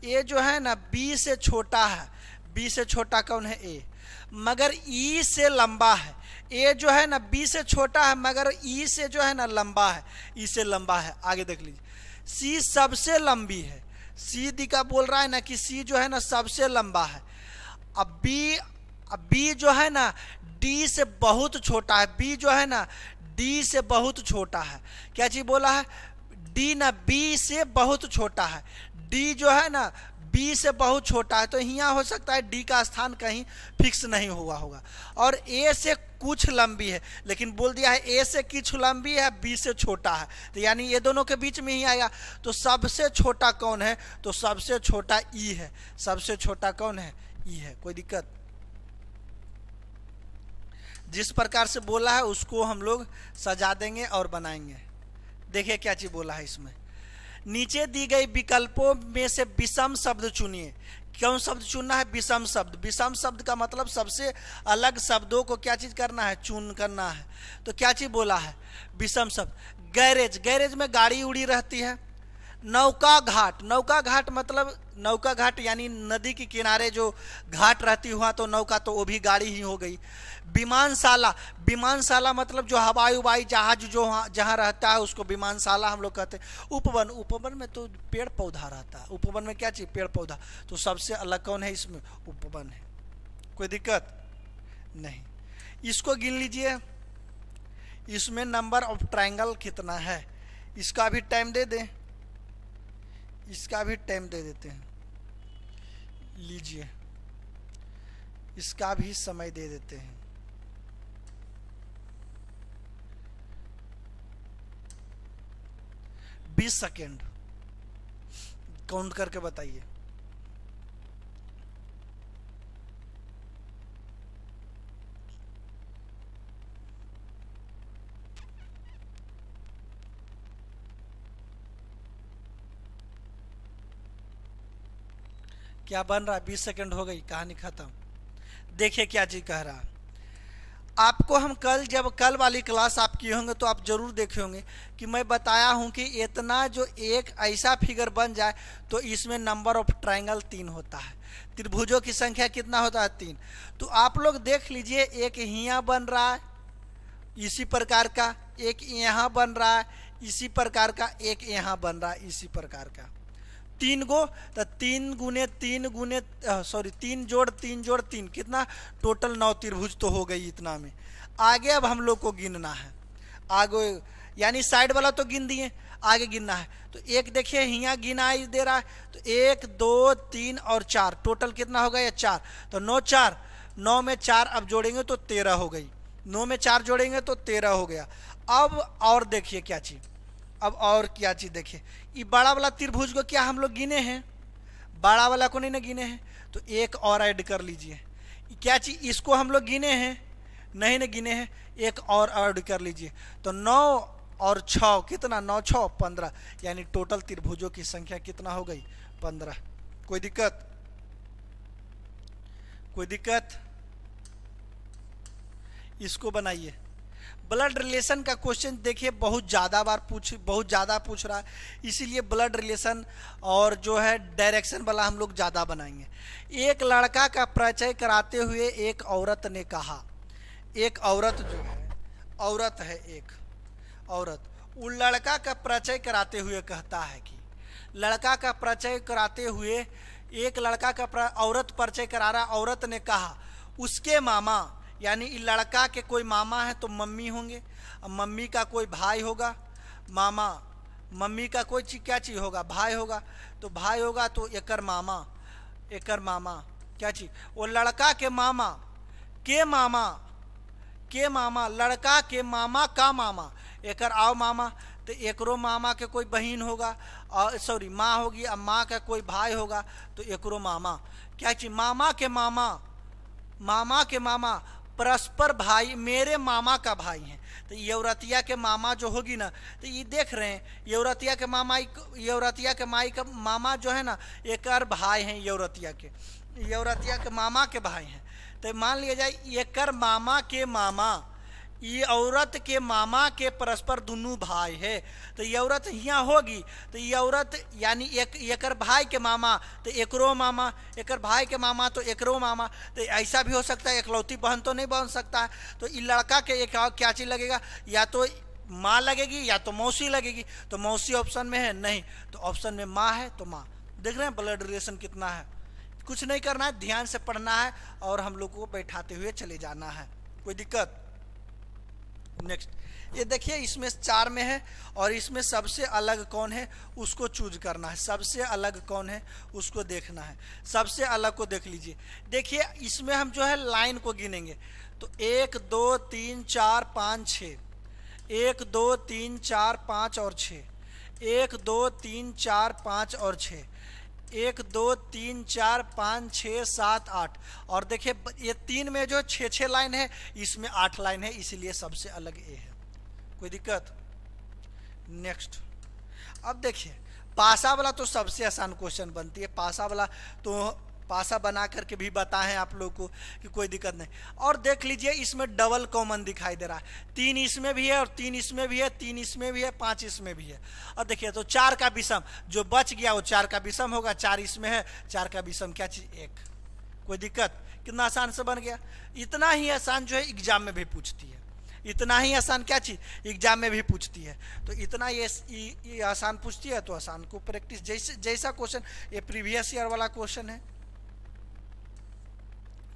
ए जो है ना बी से छोटा है बी से छोटा कौन है ए मगर ई e से लंबा है ए जो है ना बी से छोटा है मगर ई e से जो है ना लंबा है ई e से लंबा है आगे देख लीजिए सी सबसे लंबी है सी दी का बोल रहा है ना कि सी जो है ना सबसे लंबा है अब बी अब बी जो है ना डी से बहुत छोटा है बी जो है ना डी से बहुत छोटा है क्या चीज बोला है डी ना बी से बहुत छोटा है डी जो है ना बी से बहुत छोटा है तो यहाँ हो सकता है डी का स्थान कहीं फिक्स नहीं हुआ होगा और ए से कुछ लंबी है लेकिन बोल दिया है ए से कुछ लंबी है बी से छोटा है तो यानी ये दोनों के बीच में ही आएगा तो सबसे छोटा कौन है तो सबसे छोटा ई है सबसे छोटा कौन है ई है कोई दिक्कत जिस प्रकार से बोला है उसको हम लोग सजा देंगे और बनाएंगे देखिए क्या चीज़ बोला है इसमें नीचे दी गई विकल्पों में से विषम शब्द चुनिए क्यों शब्द चुनना है विषम शब्द विषम शब्द का मतलब सबसे अलग शब्दों को क्या चीज़ करना है चुन करना है तो क्या चीज़ बोला है विषम शब्द गैरेज गैरेज में गाड़ी उड़ी रहती है नौका घाट नौका घाट मतलब नौका घाट यानी नदी के किनारे जो घाट रहती हुआ तो नौका तो वो भी गाड़ी ही हो गई विमानशाला विमानशाला मतलब जो हवाई उवाई जहाज जो जहाँ रहता है उसको विमानशाला हम लोग कहते हैं उपवन उपवन में तो पेड़ पौधा रहता है उपवन में क्या चाहिए पेड़ पौधा तो सबसे अलग कौन है इसमें उपवन है कोई दिक्कत नहीं इसको गिन लीजिए इसमें नंबर ऑफ ट्राइंगल कितना है इसका भी टाइम दे दें इसका भी टाइम दे देते हैं लीजिए इसका भी समय दे देते हैं बीस सेकेंड काउंट करके बताइए क्या बन रहा है बीस सेकेंड हो गई कहानी खत्म देखिए क्या जी कह रहा आपको हम कल जब कल वाली क्लास आप किए होंगे तो आप ज़रूर देखे होंगे कि मैं बताया हूं कि इतना जो एक ऐसा फिगर बन जाए तो इसमें नंबर ऑफ ट्राइंगल तीन होता है त्रिभुजों की संख्या कितना होता है तीन तो आप लोग देख लीजिए एक यहाँ बन रहा है इसी प्रकार का एक यहाँ बन रहा है इसी प्रकार का एक यहाँ बन रहा है इसी प्रकार का तीन गो तो तीन गुने तीन गुने सॉरी तीन जोड़ तीन जोड़ तीन कितना टोटल नौ त्रिभुज तो हो गई इतना में आगे अब हम लोग को गिनना है आगे यानी साइड वाला तो गिन दिए आगे गिनना है तो एक देखिए यहाँ गिना दे रहा है तो एक दो तीन और चार टोटल कितना हो गया चार तो नौ चार नौ में चार अब जोड़ेंगे तो तेरह हो गई नौ में चार जोड़ेंगे तो तेरह हो गया अब और देखिए क्या चीज़ अब और क्या चीज़ देखिए ये बड़ा वाला त्रिभुज को क्या हम लोग गिने हैं बड़ा वाला को नहीं ना गिने हैं तो एक और ऐड कर लीजिए क्या चीज़ इसको हम लोग गिने हैं नहीं ना गिने हैं एक और ऐड कर लीजिए तो नौ और छ कितना नौ छ पंद्रह यानी टोटल त्रिभुजों की संख्या कितना हो गई पंद्रह कोई दिक्कत कोई दिक्कत इसको बनाइए ब्लड रिलेशन का क्वेश्चन देखिए बहुत ज़्यादा बार पूछ बहुत ज़्यादा पूछ रहा है इसीलिए ब्लड रिलेशन और जो है डायरेक्शन वाला हम लोग ज़्यादा बनाएंगे एक लड़का का परिचय कराते हुए एक औरत ने कहा एक औरत जो है औरत है एक औरत उन लड़का का परिचय कराते हुए कहता है कि लड़का का परिचय कराते हुए एक लड़का का औरत परिचय करा रहा औरत ने कहा उसके मामा यानी लड़का के कोई मामा है तो मम्मी होंगे मम्मी का कोई भाई होगा मामा मम्मी का कोई चीज क्या चीज़ होगा भाई होगा तो भाई होगा तो एकर मामा एकर मामा क्या चीज वो लड़का के मामा के मामा के मामा लड़का के मामा का मामा एकर आओ मामा तो एकरो मामा के कोई बहन होगा और सॉरी माँ होगी अब माँ का कोई भाई होगा तो एकरो मामा क्या चीज मामा के मामा मामा के मामा परस्पर भाई मेरे मामा का भाई है तो यौरतिया के मामा जो होगी ना तो ये देख रहे हैं यौरतिया के मामा यौरतिया के माई का मामा जो है ना एक और भाई हैं यौरतिया के यौरतिया के मामा के भाई हैं तो मान लिया जाए एक मामा के मामा ये औरत के मामा के परस्पर दोनों भाई है तो ये औरत यहाँ होगी तो ये औरत यानी एक एकर भाई के मामा तो एकरो मामा एकर भाई के मामा तो एकरो मामा तो ऐसा भी हो सकता है एकलौती बहन तो नहीं बन सकता है तो ये लड़का के एक क्या चीज़ लगेगा या तो माँ लगेगी या तो मौसी लगेगी तो मौसी ऑप्शन में है नहीं तो ऑप्शन में माँ है तो माँ देख रहे हैं ब्लड रिलेशन कितना है कुछ नहीं करना है ध्यान से पढ़ना है और हम लोग को बैठाते हुए चले जाना है कोई दिक्कत नेक्स्ट ये देखिए इसमें चार में है और इसमें सबसे अलग कौन है उसको चूज करना है सबसे अलग कौन है उसको देखना है सबसे अलग को देख लीजिए देखिए इसमें हम जो है लाइन को गिनेंगे तो एक दो तीन चार पाँच छ एक दो तीन चार पाँच और छः एक दो तीन चार पाँच और छः एक दो तीन चार पाँच छः सात आठ और देखिए ये तीन में जो छः छः लाइन है इसमें आठ लाइन है इसलिए सबसे अलग ए है कोई दिक्कत नेक्स्ट अब देखिए पासा वाला तो सबसे आसान क्वेश्चन बनती है पासा वाला तो पासा बना करके भी बताएं आप लोग को कि कोई दिक्कत नहीं और देख लीजिए इसमें डबल कॉमन दिखाई दे रहा है तीन इसमें भी है और तीन इसमें भी है तीन इसमें भी है पाँच इसमें भी है और देखिए तो चार का विषम जो बच गया वो चार का विषम होगा चार इसमें है चार का विषम क्या चीज़ एक कोई दिक्कत कितना आसान से बन गया इतना ही आसान जो है एग्जाम में भी पूछती है इतना ही आसान क्या चीज एग्जाम में भी पूछती है तो इतना ये आसान पूछती है तो आसान को प्रैक्टिस जैसे जैसा क्वेश्चन ये प्रीवियस ईयर वाला क्वेश्चन है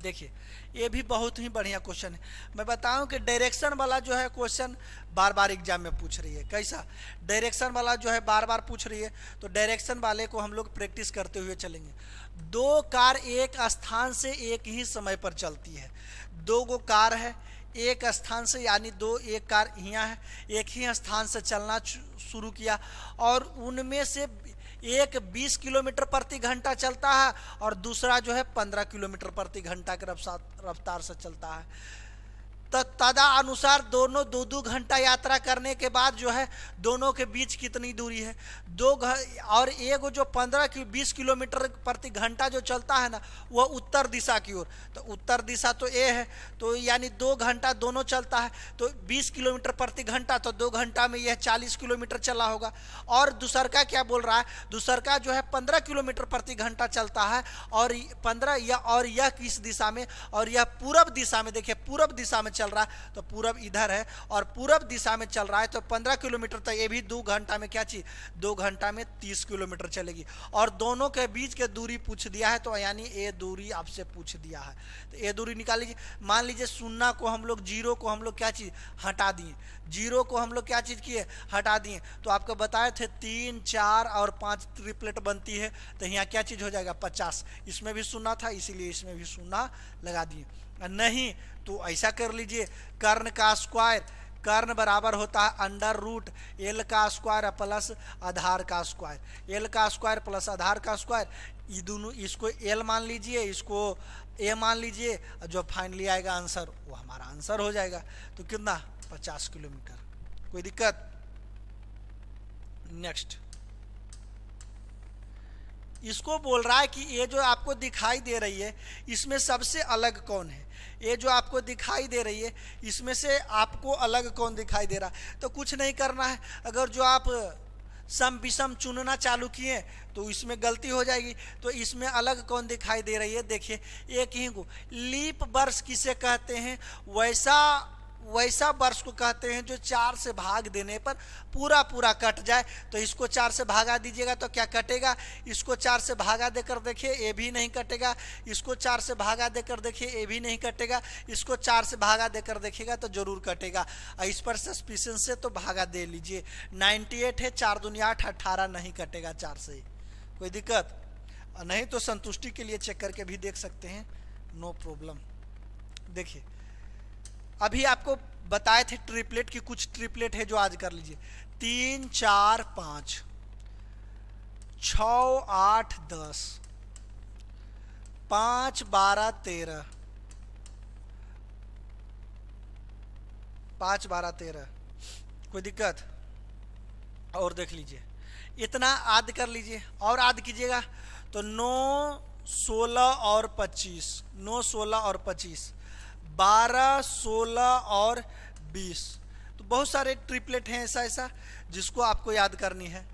देखिए ये भी बहुत ही बढ़िया क्वेश्चन है मैं बताऊं कि डायरेक्शन वाला जो है क्वेश्चन बार बार एग्जाम में पूछ रही है कैसा डायरेक्शन वाला जो है बार बार पूछ रही है तो डायरेक्शन वाले को हम लोग प्रैक्टिस करते हुए चलेंगे दो कार एक स्थान से एक ही समय पर चलती है दो गो कार है एक स्थान से यानी दो एक कार यहाँ है एक ही स्थान से चलना शुरू किया और उनमें से एक 20 किलोमीटर प्रति घंटा चलता है और दूसरा जो है 15 किलोमीटर प्रति घंटा के रफ्तार से चलता है तो तदा अनुसार दोनों दो दो घंटा यात्रा करने के बाद जो है दोनों के बीच कितनी दूरी है दो और एक जो पंद्रह की बीस किलोमीटर प्रति घंटा जो चलता है ना वह उत्तर दिशा की ओर तो उत्तर दिशा तो ए है तो यानी दो घंटा दोनों चलता है तो बीस किलोमीटर प्रति घंटा तो दो घंटा में यह चालीस किलोमीटर चला होगा और दूसरका क्या बोल रहा है दूसरका जो है पंद्रह किलोमीटर प्रति घंटा चलता है और पंद्रह यह और यह किस दिशा में और यह पूर्व दिशा में देखिए पूर्व दिशा में चल चल रहा है तो पूरब इधर है और पूरब दिशा में चल रहा है तो पंद्रह किलोमीटर तक ये भी दो घंटा में क्या चीज दो घंटा में तीस किलोमीटर चलेगी और दोनों के बीच के दूरी पूछ दिया है तो यानी ये दूरी आपसे पूछ दिया है तो ये दूरी निकाल लीजिए मान लीजिए शून्ना को हम लोग जीरो को हम लोग क्या चीज़ हटा दिए जीरो को हम लोग क्या चीज़ किए हटा दिए तो आपको बताए थे तीन चार और पांच ट्रिपलेट बनती है तो यहाँ क्या चीज़ हो जाएगा पचास इसमें भी सुना था इसीलिए इसमें भी सुना लगा दिए नहीं तो ऐसा कर लीजिए कर्ण का स्क्वायर कर्ण बराबर होता है अंडर रूट एल का स्क्वायर प्लस आधार का स्क्वायर एल का स्क्वायर प्लस आधार का स्क्वायर ये दोनों इसको एल मान लीजिए इसको ए मान लीजिए जो फाइनली आएगा आंसर वो हमारा आंसर हो जाएगा तो कितना पचास किलोमीटर कोई दिक्कत नेक्स्ट इसको बोल रहा है कि ये जो आपको दिखाई दे रही है इसमें सबसे अलग कौन है ये जो आपको दिखाई दे रही है इसमें से आपको अलग कौन दिखाई दे रहा तो कुछ नहीं करना है अगर जो आप सम विषम चुनना चालू किए तो इसमें गलती हो जाएगी तो इसमें अलग कौन दिखाई दे रही है देखिए एक ही को लीप वर्ष किसे कहते हैं वैसा वैसा वर्ष को कहते हैं जो चार से भाग देने पर पूरा पूरा कट जाए तो इसको चार से भागा दीजिएगा तो क्या कटेगा इसको चार से भागा देकर देखिए ये भी नहीं कटेगा इसको चार से भागा देकर देखिए ये भी नहीं कटेगा इसको चार से भागा देकर देखिएगा तो जरूर कटेगा इस पर सस्पिशन से तो भागा दे लीजिए नाइन्टी एट है चार दुनिया आठ अट्ठारह नहीं कटेगा चार से कोई दिक्कत नहीं तो संतुष्टि के लिए चेक करके भी देख सकते हैं नो प्रॉब्लम देखिए अभी आपको बताए थे ट्रिपलेट की कुछ ट्रिपलेट है जो आज कर लीजिए तीन चार पांच छ आठ दस पांच बारह तेरह पांच बारह तेरह कोई दिक्कत और देख लीजिए इतना आद कर लीजिए और आद कीजिएगा तो नौ सोलह और पच्चीस नौ सोलह और पच्चीस बारह सोलह और बीस तो बहुत सारे ट्रिपलेट हैं ऐसा ऐसा जिसको आपको याद करनी है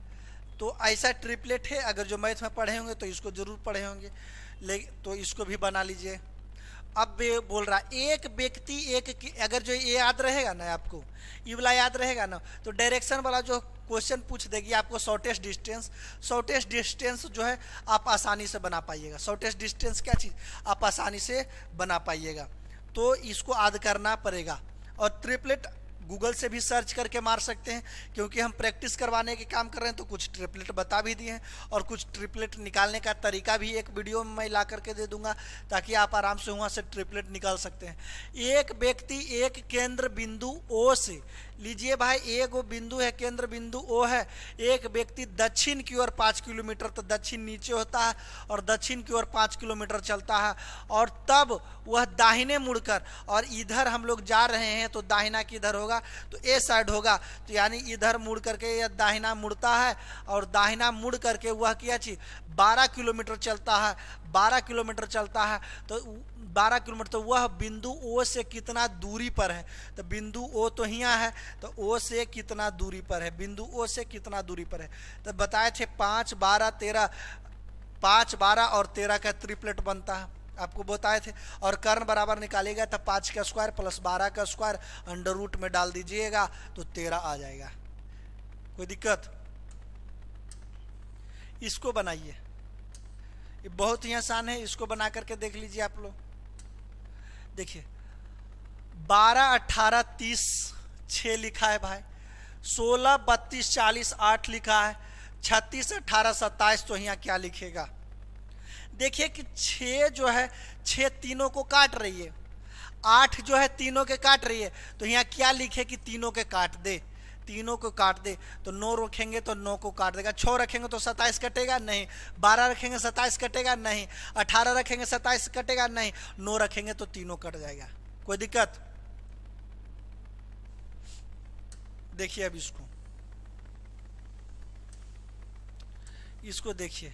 तो ऐसा ट्रिपलेट है अगर जो मैथ में पढ़े होंगे तो इसको ज़रूर पढ़े होंगे ले तो इसको भी बना लीजिए अब बोल रहा एक व्यक्ति एक अगर जो ये याद रहेगा ना आपको ये वाला याद रहेगा ना तो डायरेक्शन वाला जो क्वेश्चन पूछ देगी आपको शॉर्टेस्ट डिस्टेंस शॉर्टेस्ट डिस्टेंस जो है आप आसानी से बना पाइएगा शॉर्टेस्ट डिस्टेंस क्या चीज़ आप आसानी से बना पाइएगा तो इसको आद करना पड़ेगा और ट्रिपलेट गूगल से भी सर्च करके मार सकते हैं क्योंकि हम प्रैक्टिस करवाने के काम कर रहे हैं तो कुछ ट्रिपलेट बता भी दिए हैं और कुछ ट्रिपलेट निकालने का तरीका भी एक वीडियो में मैं ला करके दे दूंगा ताकि आप आराम से वहाँ से ट्रिपलेट निकाल सकते हैं एक व्यक्ति एक केंद्र बिंदु ओ से लीजिए भाई एक वो बिंदु है केंद्र बिंदु ओ है एक व्यक्ति दक्षिण की ओर पाँच किलोमीटर तो दक्षिण नीचे होता है और दक्षिण की ओर पाँच किलोमीटर चलता है और तब वह दाहिने मुड़कर और इधर हम लोग जा रहे हैं तो दाहिना किधर होगा होगा तो ए साइड होगा तो यानी इधर मुड़ करके यह दाहिना मुड़ता है और दाहिना मुड़ करके वह किया चीज बारह किलोमीटर चलता है बारह किलोमीटर चलता है तो बारह किलोमीटर तो वह बिंदु ओ से कितना दूरी पर है तो बिंदु ओ तो यहाँ है तो ओ से कितना दूरी पर है बिंदु ओ से कितना दूरी पर है तो बताए थे पाँच बारह तेरह पाँच बारह और तेरह का त्रिप्लेट बनता है आपको बताए थे और कर्ण बराबर निकालेगा तो पाँच का स्क्वायर प्लस बारह का स्क्वायर अंडर रूट में डाल दीजिएगा तो तेरह आ जाएगा कोई दिक्कत इसको बनाइए ये बहुत ही आसान है इसको बना करके देख लीजिए आप लोग देखिए बारह अट्ठारह तीस छ लिखा है भाई सोलह बत्तीस चालीस आठ लिखा है छत्तीस अट्ठारह सत्ताईस तो यहाँ क्या लिखेगा देखिए कि छः जो है छः तीनों को काट रही है आठ जो है तीनों के काट रही है तो यहाँ क्या लिखे कि तीनों के काट दे तीनों को काट दे तो नौ रखेंगे तो नौ को काट देगा छः रखेंगे तो सत्ताईस कटेगा नहीं बारह रखेंगे सत्ताईस कटेगा नहीं अठारह रखेंगे सत्ताईस कटेगा नहीं नौ रखेंगे तो तीनों कट जाएगा कोई दिक्कत देखिए अब इसको इसको देखिए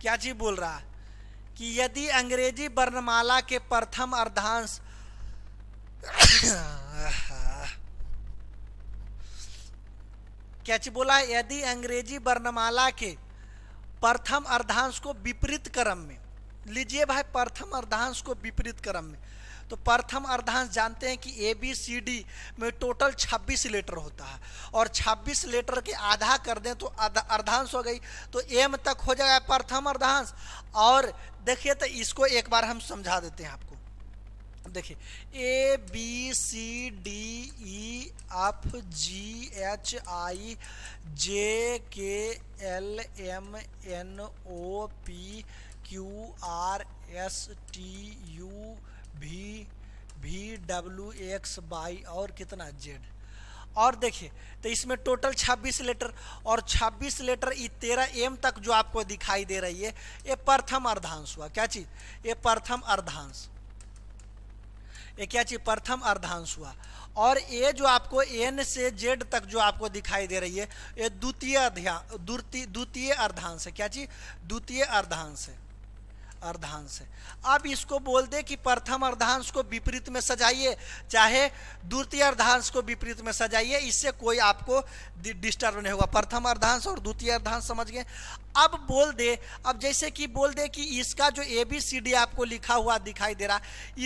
क्या जी बोल रहा कि यदि अंग्रेजी वर्णमाला के प्रथम अर्धांश क्या जी बोला यदि अंग्रेजी वर्णमाला के प्रथम अर्धांश को विपरीत क्रम में लीजिए भाई प्रथम अर्धांश को विपरीत क्रम में तो प्रथम अर्धांश जानते हैं कि ए बी सी डी में टोटल 26 लेटर होता है और 26 लेटर के आधा कर दें तो अर्धांश हो गई तो एम तक हो जाएगा प्रथम अर्धांश और देखिए तो इसको एक बार हम समझा देते हैं आपको देखिए A B C D E F G H I J K L M N O P Q R S T U V V W X Y और कितना जेड और देखिए तो इसमें टोटल 26 लेटर और 26 लेटर ये तेरह एम तक जो आपको दिखाई दे रही है ये प्रथम अर्धांश हुआ क्या चीज ये प्रथम अर्धांश ये क्या चीज प्रथम अर्धांश हुआ और ये जो आपको एन से जेड तक जो आपको दिखाई दे रही है ये द्वितीय द्वितीय अर्धांश है क्या चीज द्वितीय अर्धांश है अर्धांश है अब इसको बोल दे कि प्रथम अर्धांश को विपरीत में सजाइए चाहे द्वितीय अर्धांश को विपरीत में सजाइए इससे कोई आपको डिस्टर्ब नहीं होगा प्रथम अर्धांश और द्वितीय अर्धांश समझ गए अब बोल दे अब जैसे कि बोल दे कि इसका जो ए बी सी डी आपको लिखा हुआ दिखाई दे रहा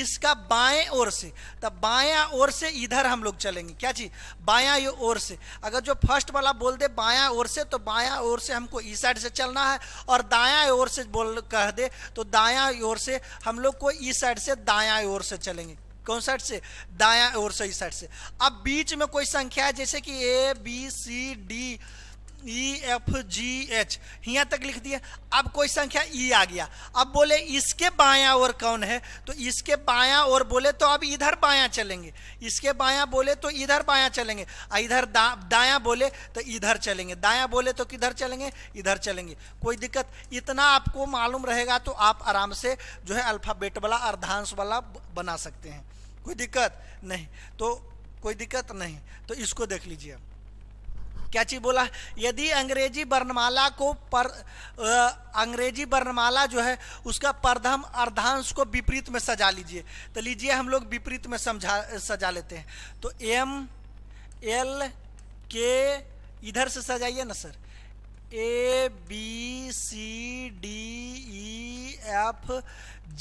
इसका बाएं ओर से तब बाया ओर से इधर हम लोग चलेंगे क्या जी बाया ओर से अगर जो फर्स्ट वाला बोल दे बाया ओर से तो बाया ओर से हमको इस साइड से चलना है और दाया ओर से बोल कह दे तो दाया ओर से हम लोग को इस साइड से दाया ओर से चलेंगे कौन साइड से दाया ओर से इस साइड से अब बीच में कोई संख्या है जैसे कि A B C D E F G H यहाँ तक लिख दिया अब कोई संख्या ई e आ गया अब बोले इसके बायां और कौन है तो इसके बायां और बोले तो अब इधर बायां चलेंगे इसके बायां बोले तो इधर बायां चलेंगे इधर दा, दायां बोले तो इधर चलेंगे दायां बोले तो किधर चलेंगे इधर चलेंगे कोई दिक्कत इतना आपको मालूम रहेगा तो आप आराम से जो है अल्फ़ाबेट वाला अर्धांश वाला बना सकते हैं कोई दिक्कत नहीं तो कोई दिक्कत नहीं तो इसको देख लीजिए क्या चीज़ बोला यदि अंग्रेजी वर्णमाला को पर आ, अंग्रेजी वर्णमाला जो है उसका प्रथम अर्धांश को विपरीत में सजा लीजिए तो लीजिए हम लोग विपरीत में समझा सजा लेते हैं तो एम एल के इधर से सजाइए ना sir A B C D E F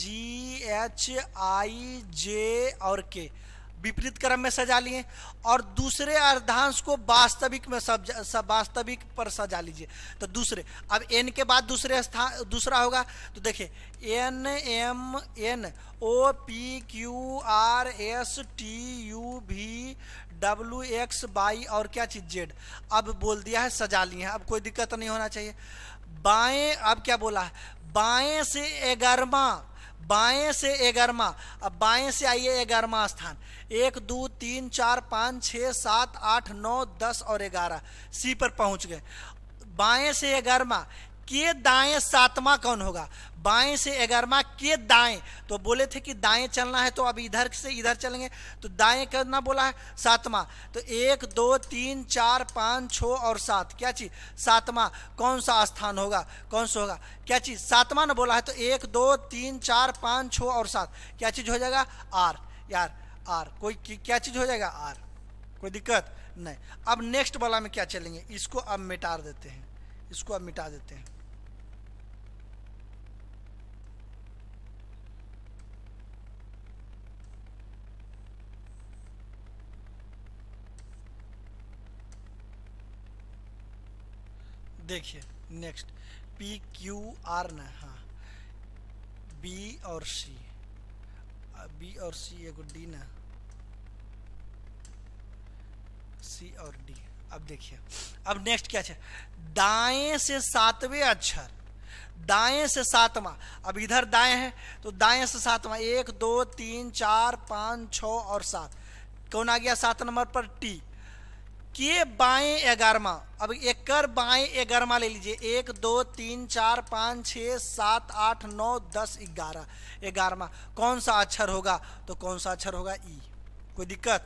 G H I J और के विपरीत क्रम में सजा लिए और दूसरे अर्धांश को वास्तविक में सब वास्तविक पर सजा लीजिए तो दूसरे अब एन के बाद दूसरे स्थान दूसरा होगा तो देखिए N M N O P Q R S T U V W X Y और क्या चीज जेड अब बोल दिया है सजा लिए हैं अब कोई दिक्कत नहीं होना चाहिए बाएं अब क्या बोला है बाएं से एगरमा बाएं से एगारवा अब बाएं से आइए एगारवा स्थान एक दो तीन चार पाँच छः सात आठ नौ दस और ग्यारह सी पर पहुंच गए बाएं से एगारवा के दाएं सातवा कौन होगा बाएं से ग्यारहवा के दाएं तो बोले थे कि दाएं चलना है तो अब इधर से इधर चलेंगे तो दाएं करना बोला है सातवा तो एक दो तीन चार पाँच छ और सात क्या चीज सातवा कौन सा स्थान होगा कौन सा होगा क्या चीज सातवा ने बोला है तो एक दो तीन चार पाँच छः और सात क्या चीज हो जाएगा आर यार आर कोई क्या चीज हो जाएगा आर कोई दिक्कत नहीं अब नेक्स्ट वाला में क्या चलेंगे इसको अब मिटार देते हैं इसको अब मिटा देते हैं देखिए नेक्स्ट पी क्यू आर न हाँ बी और सी बी और सी एगो डी न सी और डी अब देखिए अब नेक्स्ट क्या है दाएं से सातवें अक्षर दाएं से सातवां अब इधर दाएं है तो दाएं से सातवां एक दो तीन चार पाँच छ और सात कौन आ गया सात नंबर पर टी के बाएं एगारमा अब एक बाएं एगारमा ले लीजिए एक दो तीन चार पाँच छः सात आठ नौ दस ग्यारह ग्यारहवा कौन सा अक्षर होगा तो कौन सा अक्षर होगा ई कोई दिक्कत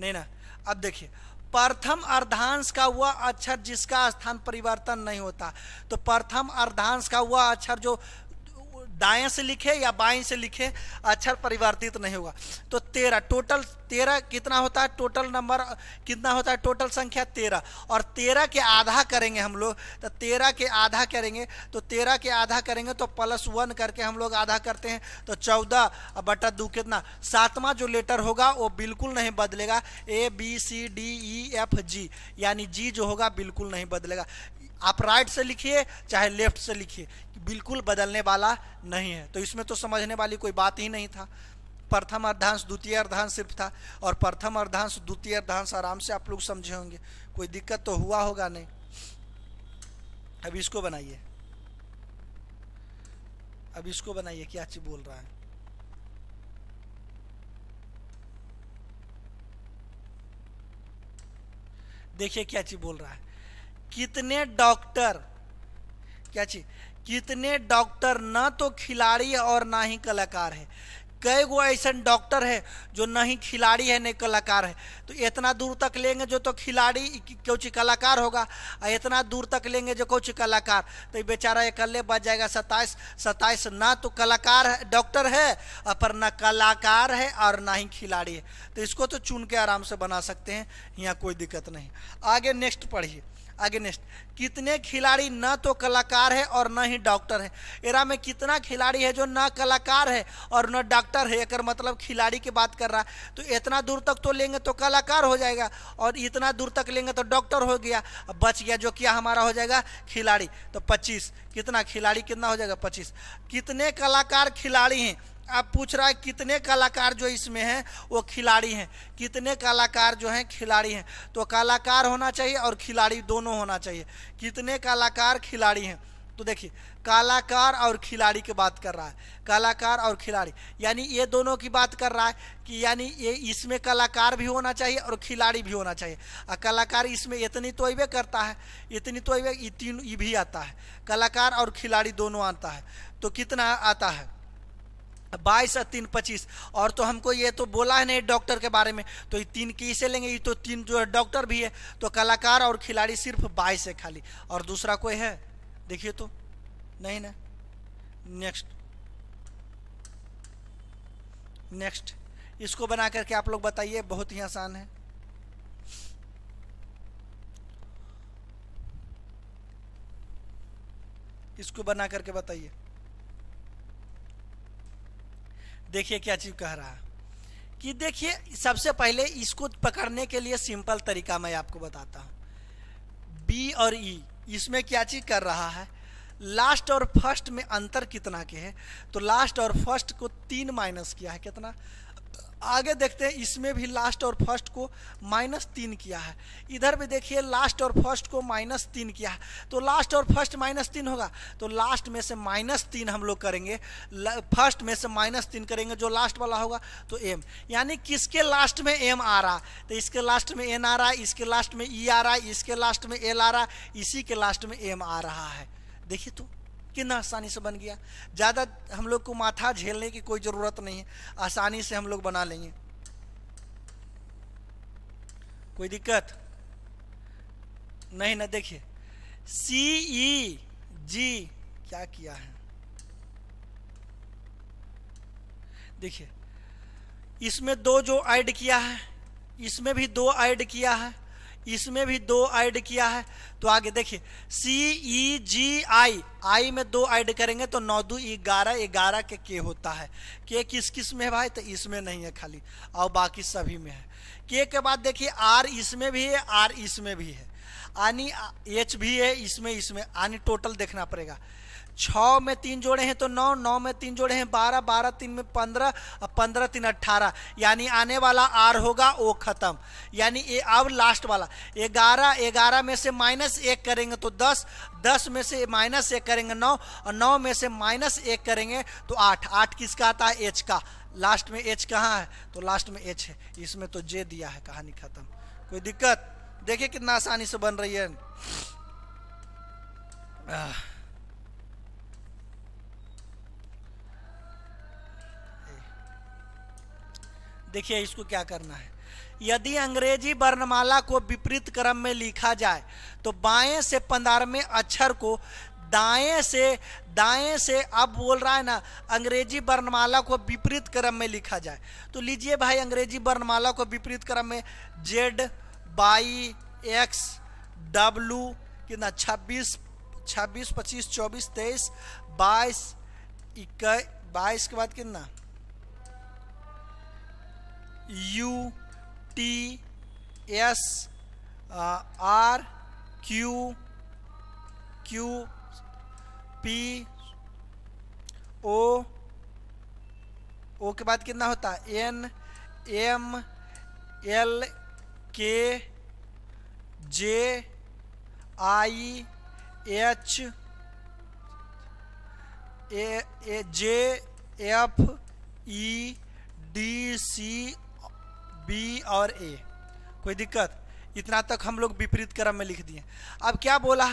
नहीं ना अब देखिए प्रथम अर्धांश का वह अक्षर जिसका स्थान परिवर्तन नहीं होता तो प्रथम अर्धांश का वह अक्षर जो दाएं से लिखे या बाएं से लिखे अक्षर अच्छा परिवर्तित नहीं होगा तो तेरह टोटल तेरह कितना होता है टोटल नंबर कितना होता है टोटल संख्या तेरह और तेरह के आधा करेंगे हम लोग तो तेरह के आधा करेंगे तो तेरह के आधा करेंगे तो प्लस वन करके हम लोग आधा करते हैं तो चौदह बटा दो कितना सातवां जो लेटर होगा वो बिल्कुल नहीं बदलेगा A B C D E F G यानी जी जो होगा बिल्कुल नहीं बदलेगा आप राइट से लिखिए चाहे लेफ्ट से लिखिए बिल्कुल बदलने वाला नहीं है तो इसमें तो समझने वाली कोई बात ही नहीं था प्रथम अर्धांश द्वितीय अर्धांश सिर्फ था और प्रथम अर्धांश द्वितीय अर्धांश आराम से आप लोग समझे होंगे कोई दिक्कत तो हुआ होगा नहीं अब इसको बनाइए अब इसको बनाइए क्या चीज बोल रहा है देखिए क्या चीज बोल रहा है कितने डॉक्टर क्या चीज कितने डॉक्टर ना तो खिलाड़ी है और ना ही कलाकार है कई गो ऐसा डॉक्टर है जो ना ही खिलाड़ी है न कलाकार है तो इतना दूर तक लेंगे जो तो खिलाड़ी कुछ कलाकार होगा और इतना दूर तक लेंगे जो कुछ कलाकार तो बेचारा अकल्ले बच जाएगा सताइस सताइस ना तो कलाकार है डॉक्टर है पर ना कलाकार है और ना ही खिलाड़ी है तो इसको तो चुन के आराम से बना सकते हैं यहाँ कोई दिक्कत नहीं आगे नेक्स्ट पढ़िए अगेंस्ट कितने खिलाड़ी न तो कलाकार है और न ही डॉक्टर है एरा में कितना खिलाड़ी है जो न कलाकार है और न डॉक्टर है एक मतलब खिलाड़ी की बात कर रहा है तो इतना दूर तक तो लेंगे तो कलाकार हो जाएगा और इतना दूर तक लेंगे तो डॉक्टर हो गया बच गया जो क्या हमारा हो जाएगा खिलाड़ी तो पच्चीस कितना खिलाड़ी कितना हो जाएगा पच्चीस कितने कलाकार खिलाड़ी हैं अब पूछ रहा है कितने कलाकार जो इसमें हैं वो खिलाड़ी हैं कितने कलाकार जो हैं खिलाड़ी हैं तो कलाकार होना चाहिए और खिलाड़ी दोनों होना चाहिए कितने कलाकार खिलाड़ी हैं तो देखिए कलाकार और खिलाड़ी की बात कर रहा है कलाकार और खिलाड़ी यानी ये दोनों की बात कर रहा है कि यानी ये इसमें कलाकार भी होना चाहिए और खिलाड़ी भी होना चाहिए और कलाकार इसमें इतनी तोयबे करता है इतनी तोयबे तीन ये भी आता है कलाकार और खिलाड़ी दोनों आता है तो कितना आता है बाईस और तीन पच्चीस और तो हमको ये तो बोला है नहीं डॉक्टर के बारे में तो ये तीन की से लेंगे ये तो तीन जो है डॉक्टर भी है तो कलाकार और खिलाड़ी सिर्फ बाईस है खाली और दूसरा कोई है देखिए तो नहीं ना नेक्स्ट नेक्स्ट इसको बना करके आप लोग बताइए बहुत ही आसान है इसको बना करके बताइए देखिए क्या चीज कह रहा है कि देखिए सबसे पहले इसको पकड़ने के लिए सिंपल तरीका मैं आपको बताता हूँ बी और ई e, इसमें क्या चीज़ कर रहा है लास्ट और फर्स्ट में अंतर कितना के है तो लास्ट और फर्स्ट को तीन माइनस किया है कितना आगे देखते हैं इसमें भी लास्ट और फर्स्ट को माइनस तीन किया है इधर भी देखिए लास्ट और फर्स्ट को माइनस तीन किया है तो लास्ट और फर्स्ट माइनस तीन होगा तो लास्ट में से माइनस तीन हम लोग करेंगे फर्स्ट में से माइनस तीन करेंगे जो लास्ट वाला होगा तो एम यानी किसके लास्ट में एम आ रहा तो इसके लास्ट में एन आ रहा है इसके लास्ट में ई e आ रहा है इसके लास्ट में एल आ रहा है इसी के लास्ट में एम आ रहा है देखिए तो कितना आसानी से बन गया ज़्यादा हम लोग को माथा झेलने की कोई ज़रूरत नहीं है आसानी से हम लोग बना लेंगे कोई दिक्कत नहीं ना देखिए सी ई जी क्या किया है देखिए इसमें दो जो ऐड किया है इसमें भी दो ऐड किया है इसमें भी दो ऐड किया है तो आगे देखिए सी ई जी आई आई में दो ऐड करेंगे तो नौ दो ग्यारह ग्यारह के के होता है के किस किस में है भाई तो इसमें नहीं है खाली और बाकी सभी में है के के बाद देखिए आर इसमें भी है आर इसमें भी है यानी एच भी है इसमें इसमें यानी टोटल देखना पड़ेगा छ में तीन जोड़े हैं तो नौ नौ में तीन जोड़े हैं बारह बारह तीन में पंद्रह और पंद्रह तीन अट्ठारह यानी आने वाला आर होगा ओ खत्म यानी ये अब लास्ट वाला ग्यारह ग्यारह में से माइनस एक करेंगे तो दस दस में से माइनस एक करेंगे नौ और नौ में से माइनस एक करेंगे तो आठ आठ किसका आता है एच का लास्ट में एच कहाँ है तो लास्ट में एच है इसमें तो जे दिया है कहानी खत्म कोई दिक्कत देखिए कितना आसानी से बन रही है देखिए इसको क्या करना है यदि अंग्रेजी वर्णमाला को विपरीत क्रम में लिखा जाए तो बाएं से पंद्रहवें अक्षर को दाएं से दाएं से अब बोल रहा है ना अंग्रेजी वर्णमाला को विपरीत क्रम में लिखा जाए तो लीजिए भाई अंग्रेजी वर्णमाला को विपरीत क्रम में जेड बाई एक्स डब्लू कितना छब्बीस छब्बीस पच्चीस चौबीस तेईस बाईस इक्कीस बाईस के बाद कितना U T S R Q Q P O O के बाद कितना होता N M L K J I H A J F E D C B और ए कोई दिक्कत इतना तक हम लोग विपरीत क्रम में लिख दिए अब क्या बोला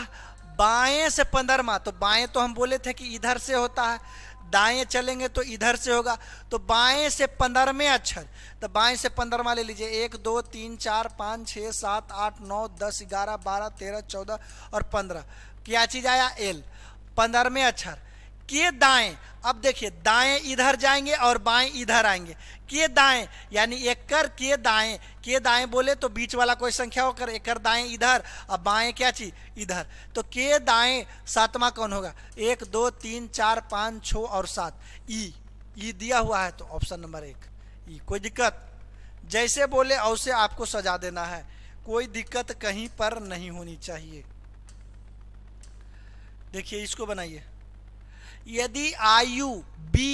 बाएं से पंद्रमा तो बाएं तो हम बोले थे कि इधर से होता है दाएं चलेंगे तो इधर से होगा तो बाएं से पंद्रहवें अक्षर तो बाएं से पंद्रमा ले लीजिए एक दो तीन चार पाँच छः सात आठ नौ दस ग्यारह बारह तेरह चौदह और पंद्रह क्या चीज़ आया एल पंद्रहवें अक्षर के दाएं अब देखिए दाएं इधर जाएंगे और बाएं इधर आएंगे के दाएं यानी एक कर के दाएं के दाएं बोले तो बीच वाला कोई संख्या होकर कर दाएं इधर और बाएं क्या चीज इधर तो के दाएं सातवां कौन होगा एक दो तीन चार पाँच छ और सात ई ई दिया हुआ है तो ऑप्शन नंबर एक ई कोई दिक्कत जैसे बोले औसे आपको सजा देना है कोई दिक्कत कहीं पर नहीं होनी चाहिए देखिए इसको बनाइए यदि आयु बी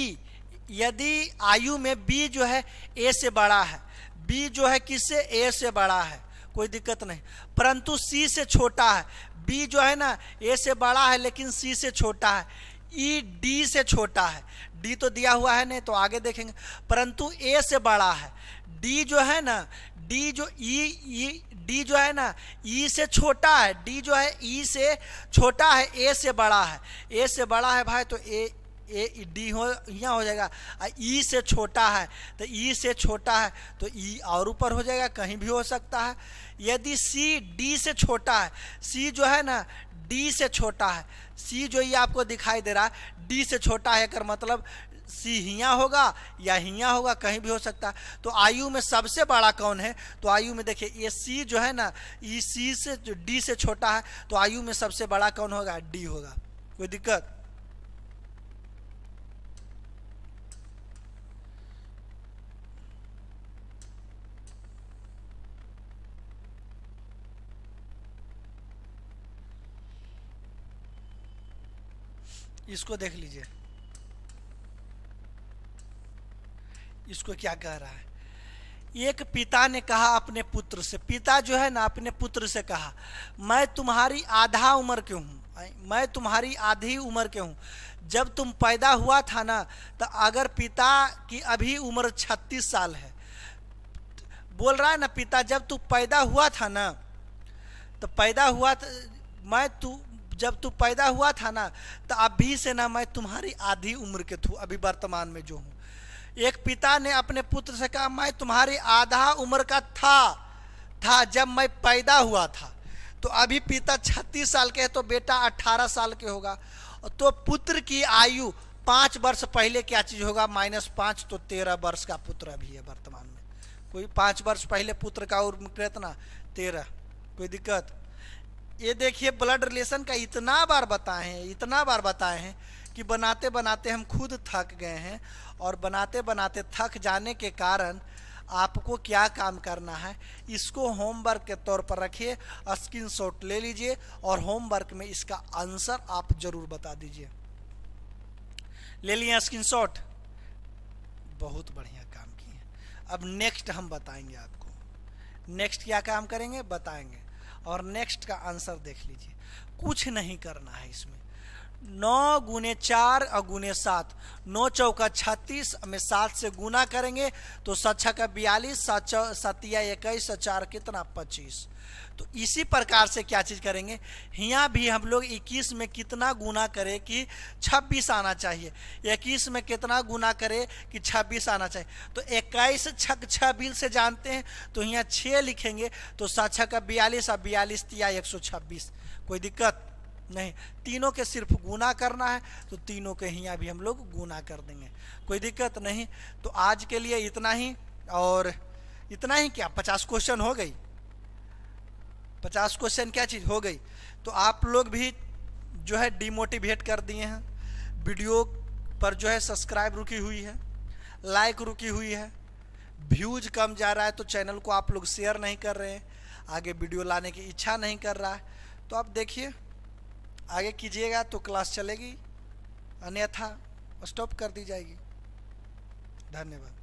यदि आयु में बी जो है ए से बड़ा है बी जो है किससे ए से बड़ा है कोई दिक्कत नहीं परंतु सी से छोटा है बी जो है ना ए से बड़ा है लेकिन सी से छोटा है ई e, डी से छोटा है डी तो दिया हुआ है नहीं तो आगे देखेंगे परंतु ए से बड़ा है डी जो है ना डी जो ई e, डी e, जो है ना ई e से छोटा है डी जो है ई से छोटा है ए से बड़ा है ए से बड़ा है भाई तो ए ए डी हो यहाँ हो जाएगा ई से छोटा है तो ई से छोटा है तो ई और ऊपर हो जाएगा कहीं भी हो सकता है यदि सी डी से छोटा है सी जो है ना डी से छोटा है सी जो ये आपको दिखाई दे रहा है डी से छोटा है कर मतलब सी हिया होगा या हिया होगा कहीं भी हो सकता है तो आयु में सबसे बड़ा कौन है तो आयु में देखिए ये सी जो है ना ई सी से जो डी से छोटा है तो आयु में सबसे बड़ा कौन होगा डी होगा कोई दिक्कत इसको देख लीजिए इसको क्या कह रहा है एक पिता ने कहा अपने पुत्र से पिता जो है ना अपने पुत्र से कहा मैं तुम्हारी आधा उम्र के हूँ मैं तुम्हारी आधी उम्र के हूँ जब तुम पैदा हुआ था ना तो अगर पिता की अभी उम्र छत्तीस साल है बोल रहा है ना पिता जब तू पैदा हुआ था ना तो पैदा हुआ था मैं तू जब तू पैदा हुआ था ना तो अभी से ना मैं तुम्हारी आधी उम्र के थू अभी वर्तमान में जो हूँ एक पिता ने अपने पुत्र से कहा मैं तुम्हारी आधा उम्र का था था जब मैं पैदा हुआ था तो अभी पिता छत्तीस साल के हैं तो बेटा अट्ठारह साल के होगा तो पुत्र की आयु पाँच वर्ष पहले क्या चीज़ होगा माइनस पाँच तो तेरह वर्ष का पुत्र अभी है वर्तमान में कोई पाँच वर्ष पहले पुत्र का उम्र कितना तेरह कोई दिक्कत ये देखिए ब्लड रिलेशन का इतना बार बताए हैं इतना बार बताए हैं कि बनाते बनाते हम खुद थक गए हैं और बनाते बनाते थक जाने के कारण आपको क्या काम करना है इसको होमवर्क के तौर पर रखिए स्क्रीनशॉट ले लीजिए और होमवर्क में इसका आंसर आप जरूर बता दीजिए ले लिए स्क्रीनशॉट बहुत बढ़िया काम किए अब नेक्स्ट हम बताएंगे आपको नेक्स्ट क्या काम करेंगे बताएंगे और नेक्स्ट का आंसर देख लीजिए कुछ नहीं करना है इसमें नौ गुने चार और गुने सात नौ चौका छत्तीस में सात से गुना करेंगे तो सात छः का बयालीस सात चौ सतिया इक्कीस और चार कितना पच्चीस तो इसी प्रकार से क्या चीज़ करेंगे यहाँ भी हम लोग 21 में कितना गुना करें कि 26 आना चाहिए 21 में कितना गुना करें कि 26 आना चाहिए तो 21 छक बिल से जानते हैं तो यहाँ 6 लिखेंगे तो सात छः का बयालीस और बयालीस तिया एक कोई दिक्कत नहीं तीनों के सिर्फ गुना करना है तो तीनों के यहाँ भी हम लोग गुना कर देंगे कोई दिक्कत नहीं तो आज के लिए इतना ही और इतना ही क्या पचास क्वेश्चन हो गई पचास क्वेश्चन क्या चीज़ हो गई तो आप लोग भी जो है डिमोटिवेट कर दिए हैं वीडियो पर जो है सब्सक्राइब रुकी हुई है लाइक रुकी हुई है व्यूज कम जा रहा है तो चैनल को आप लोग शेयर नहीं कर रहे हैं आगे वीडियो लाने की इच्छा नहीं कर रहा है तो आप देखिए आगे कीजिएगा तो क्लास चलेगी अन्यथा स्टॉप कर दी जाएगी धन्यवाद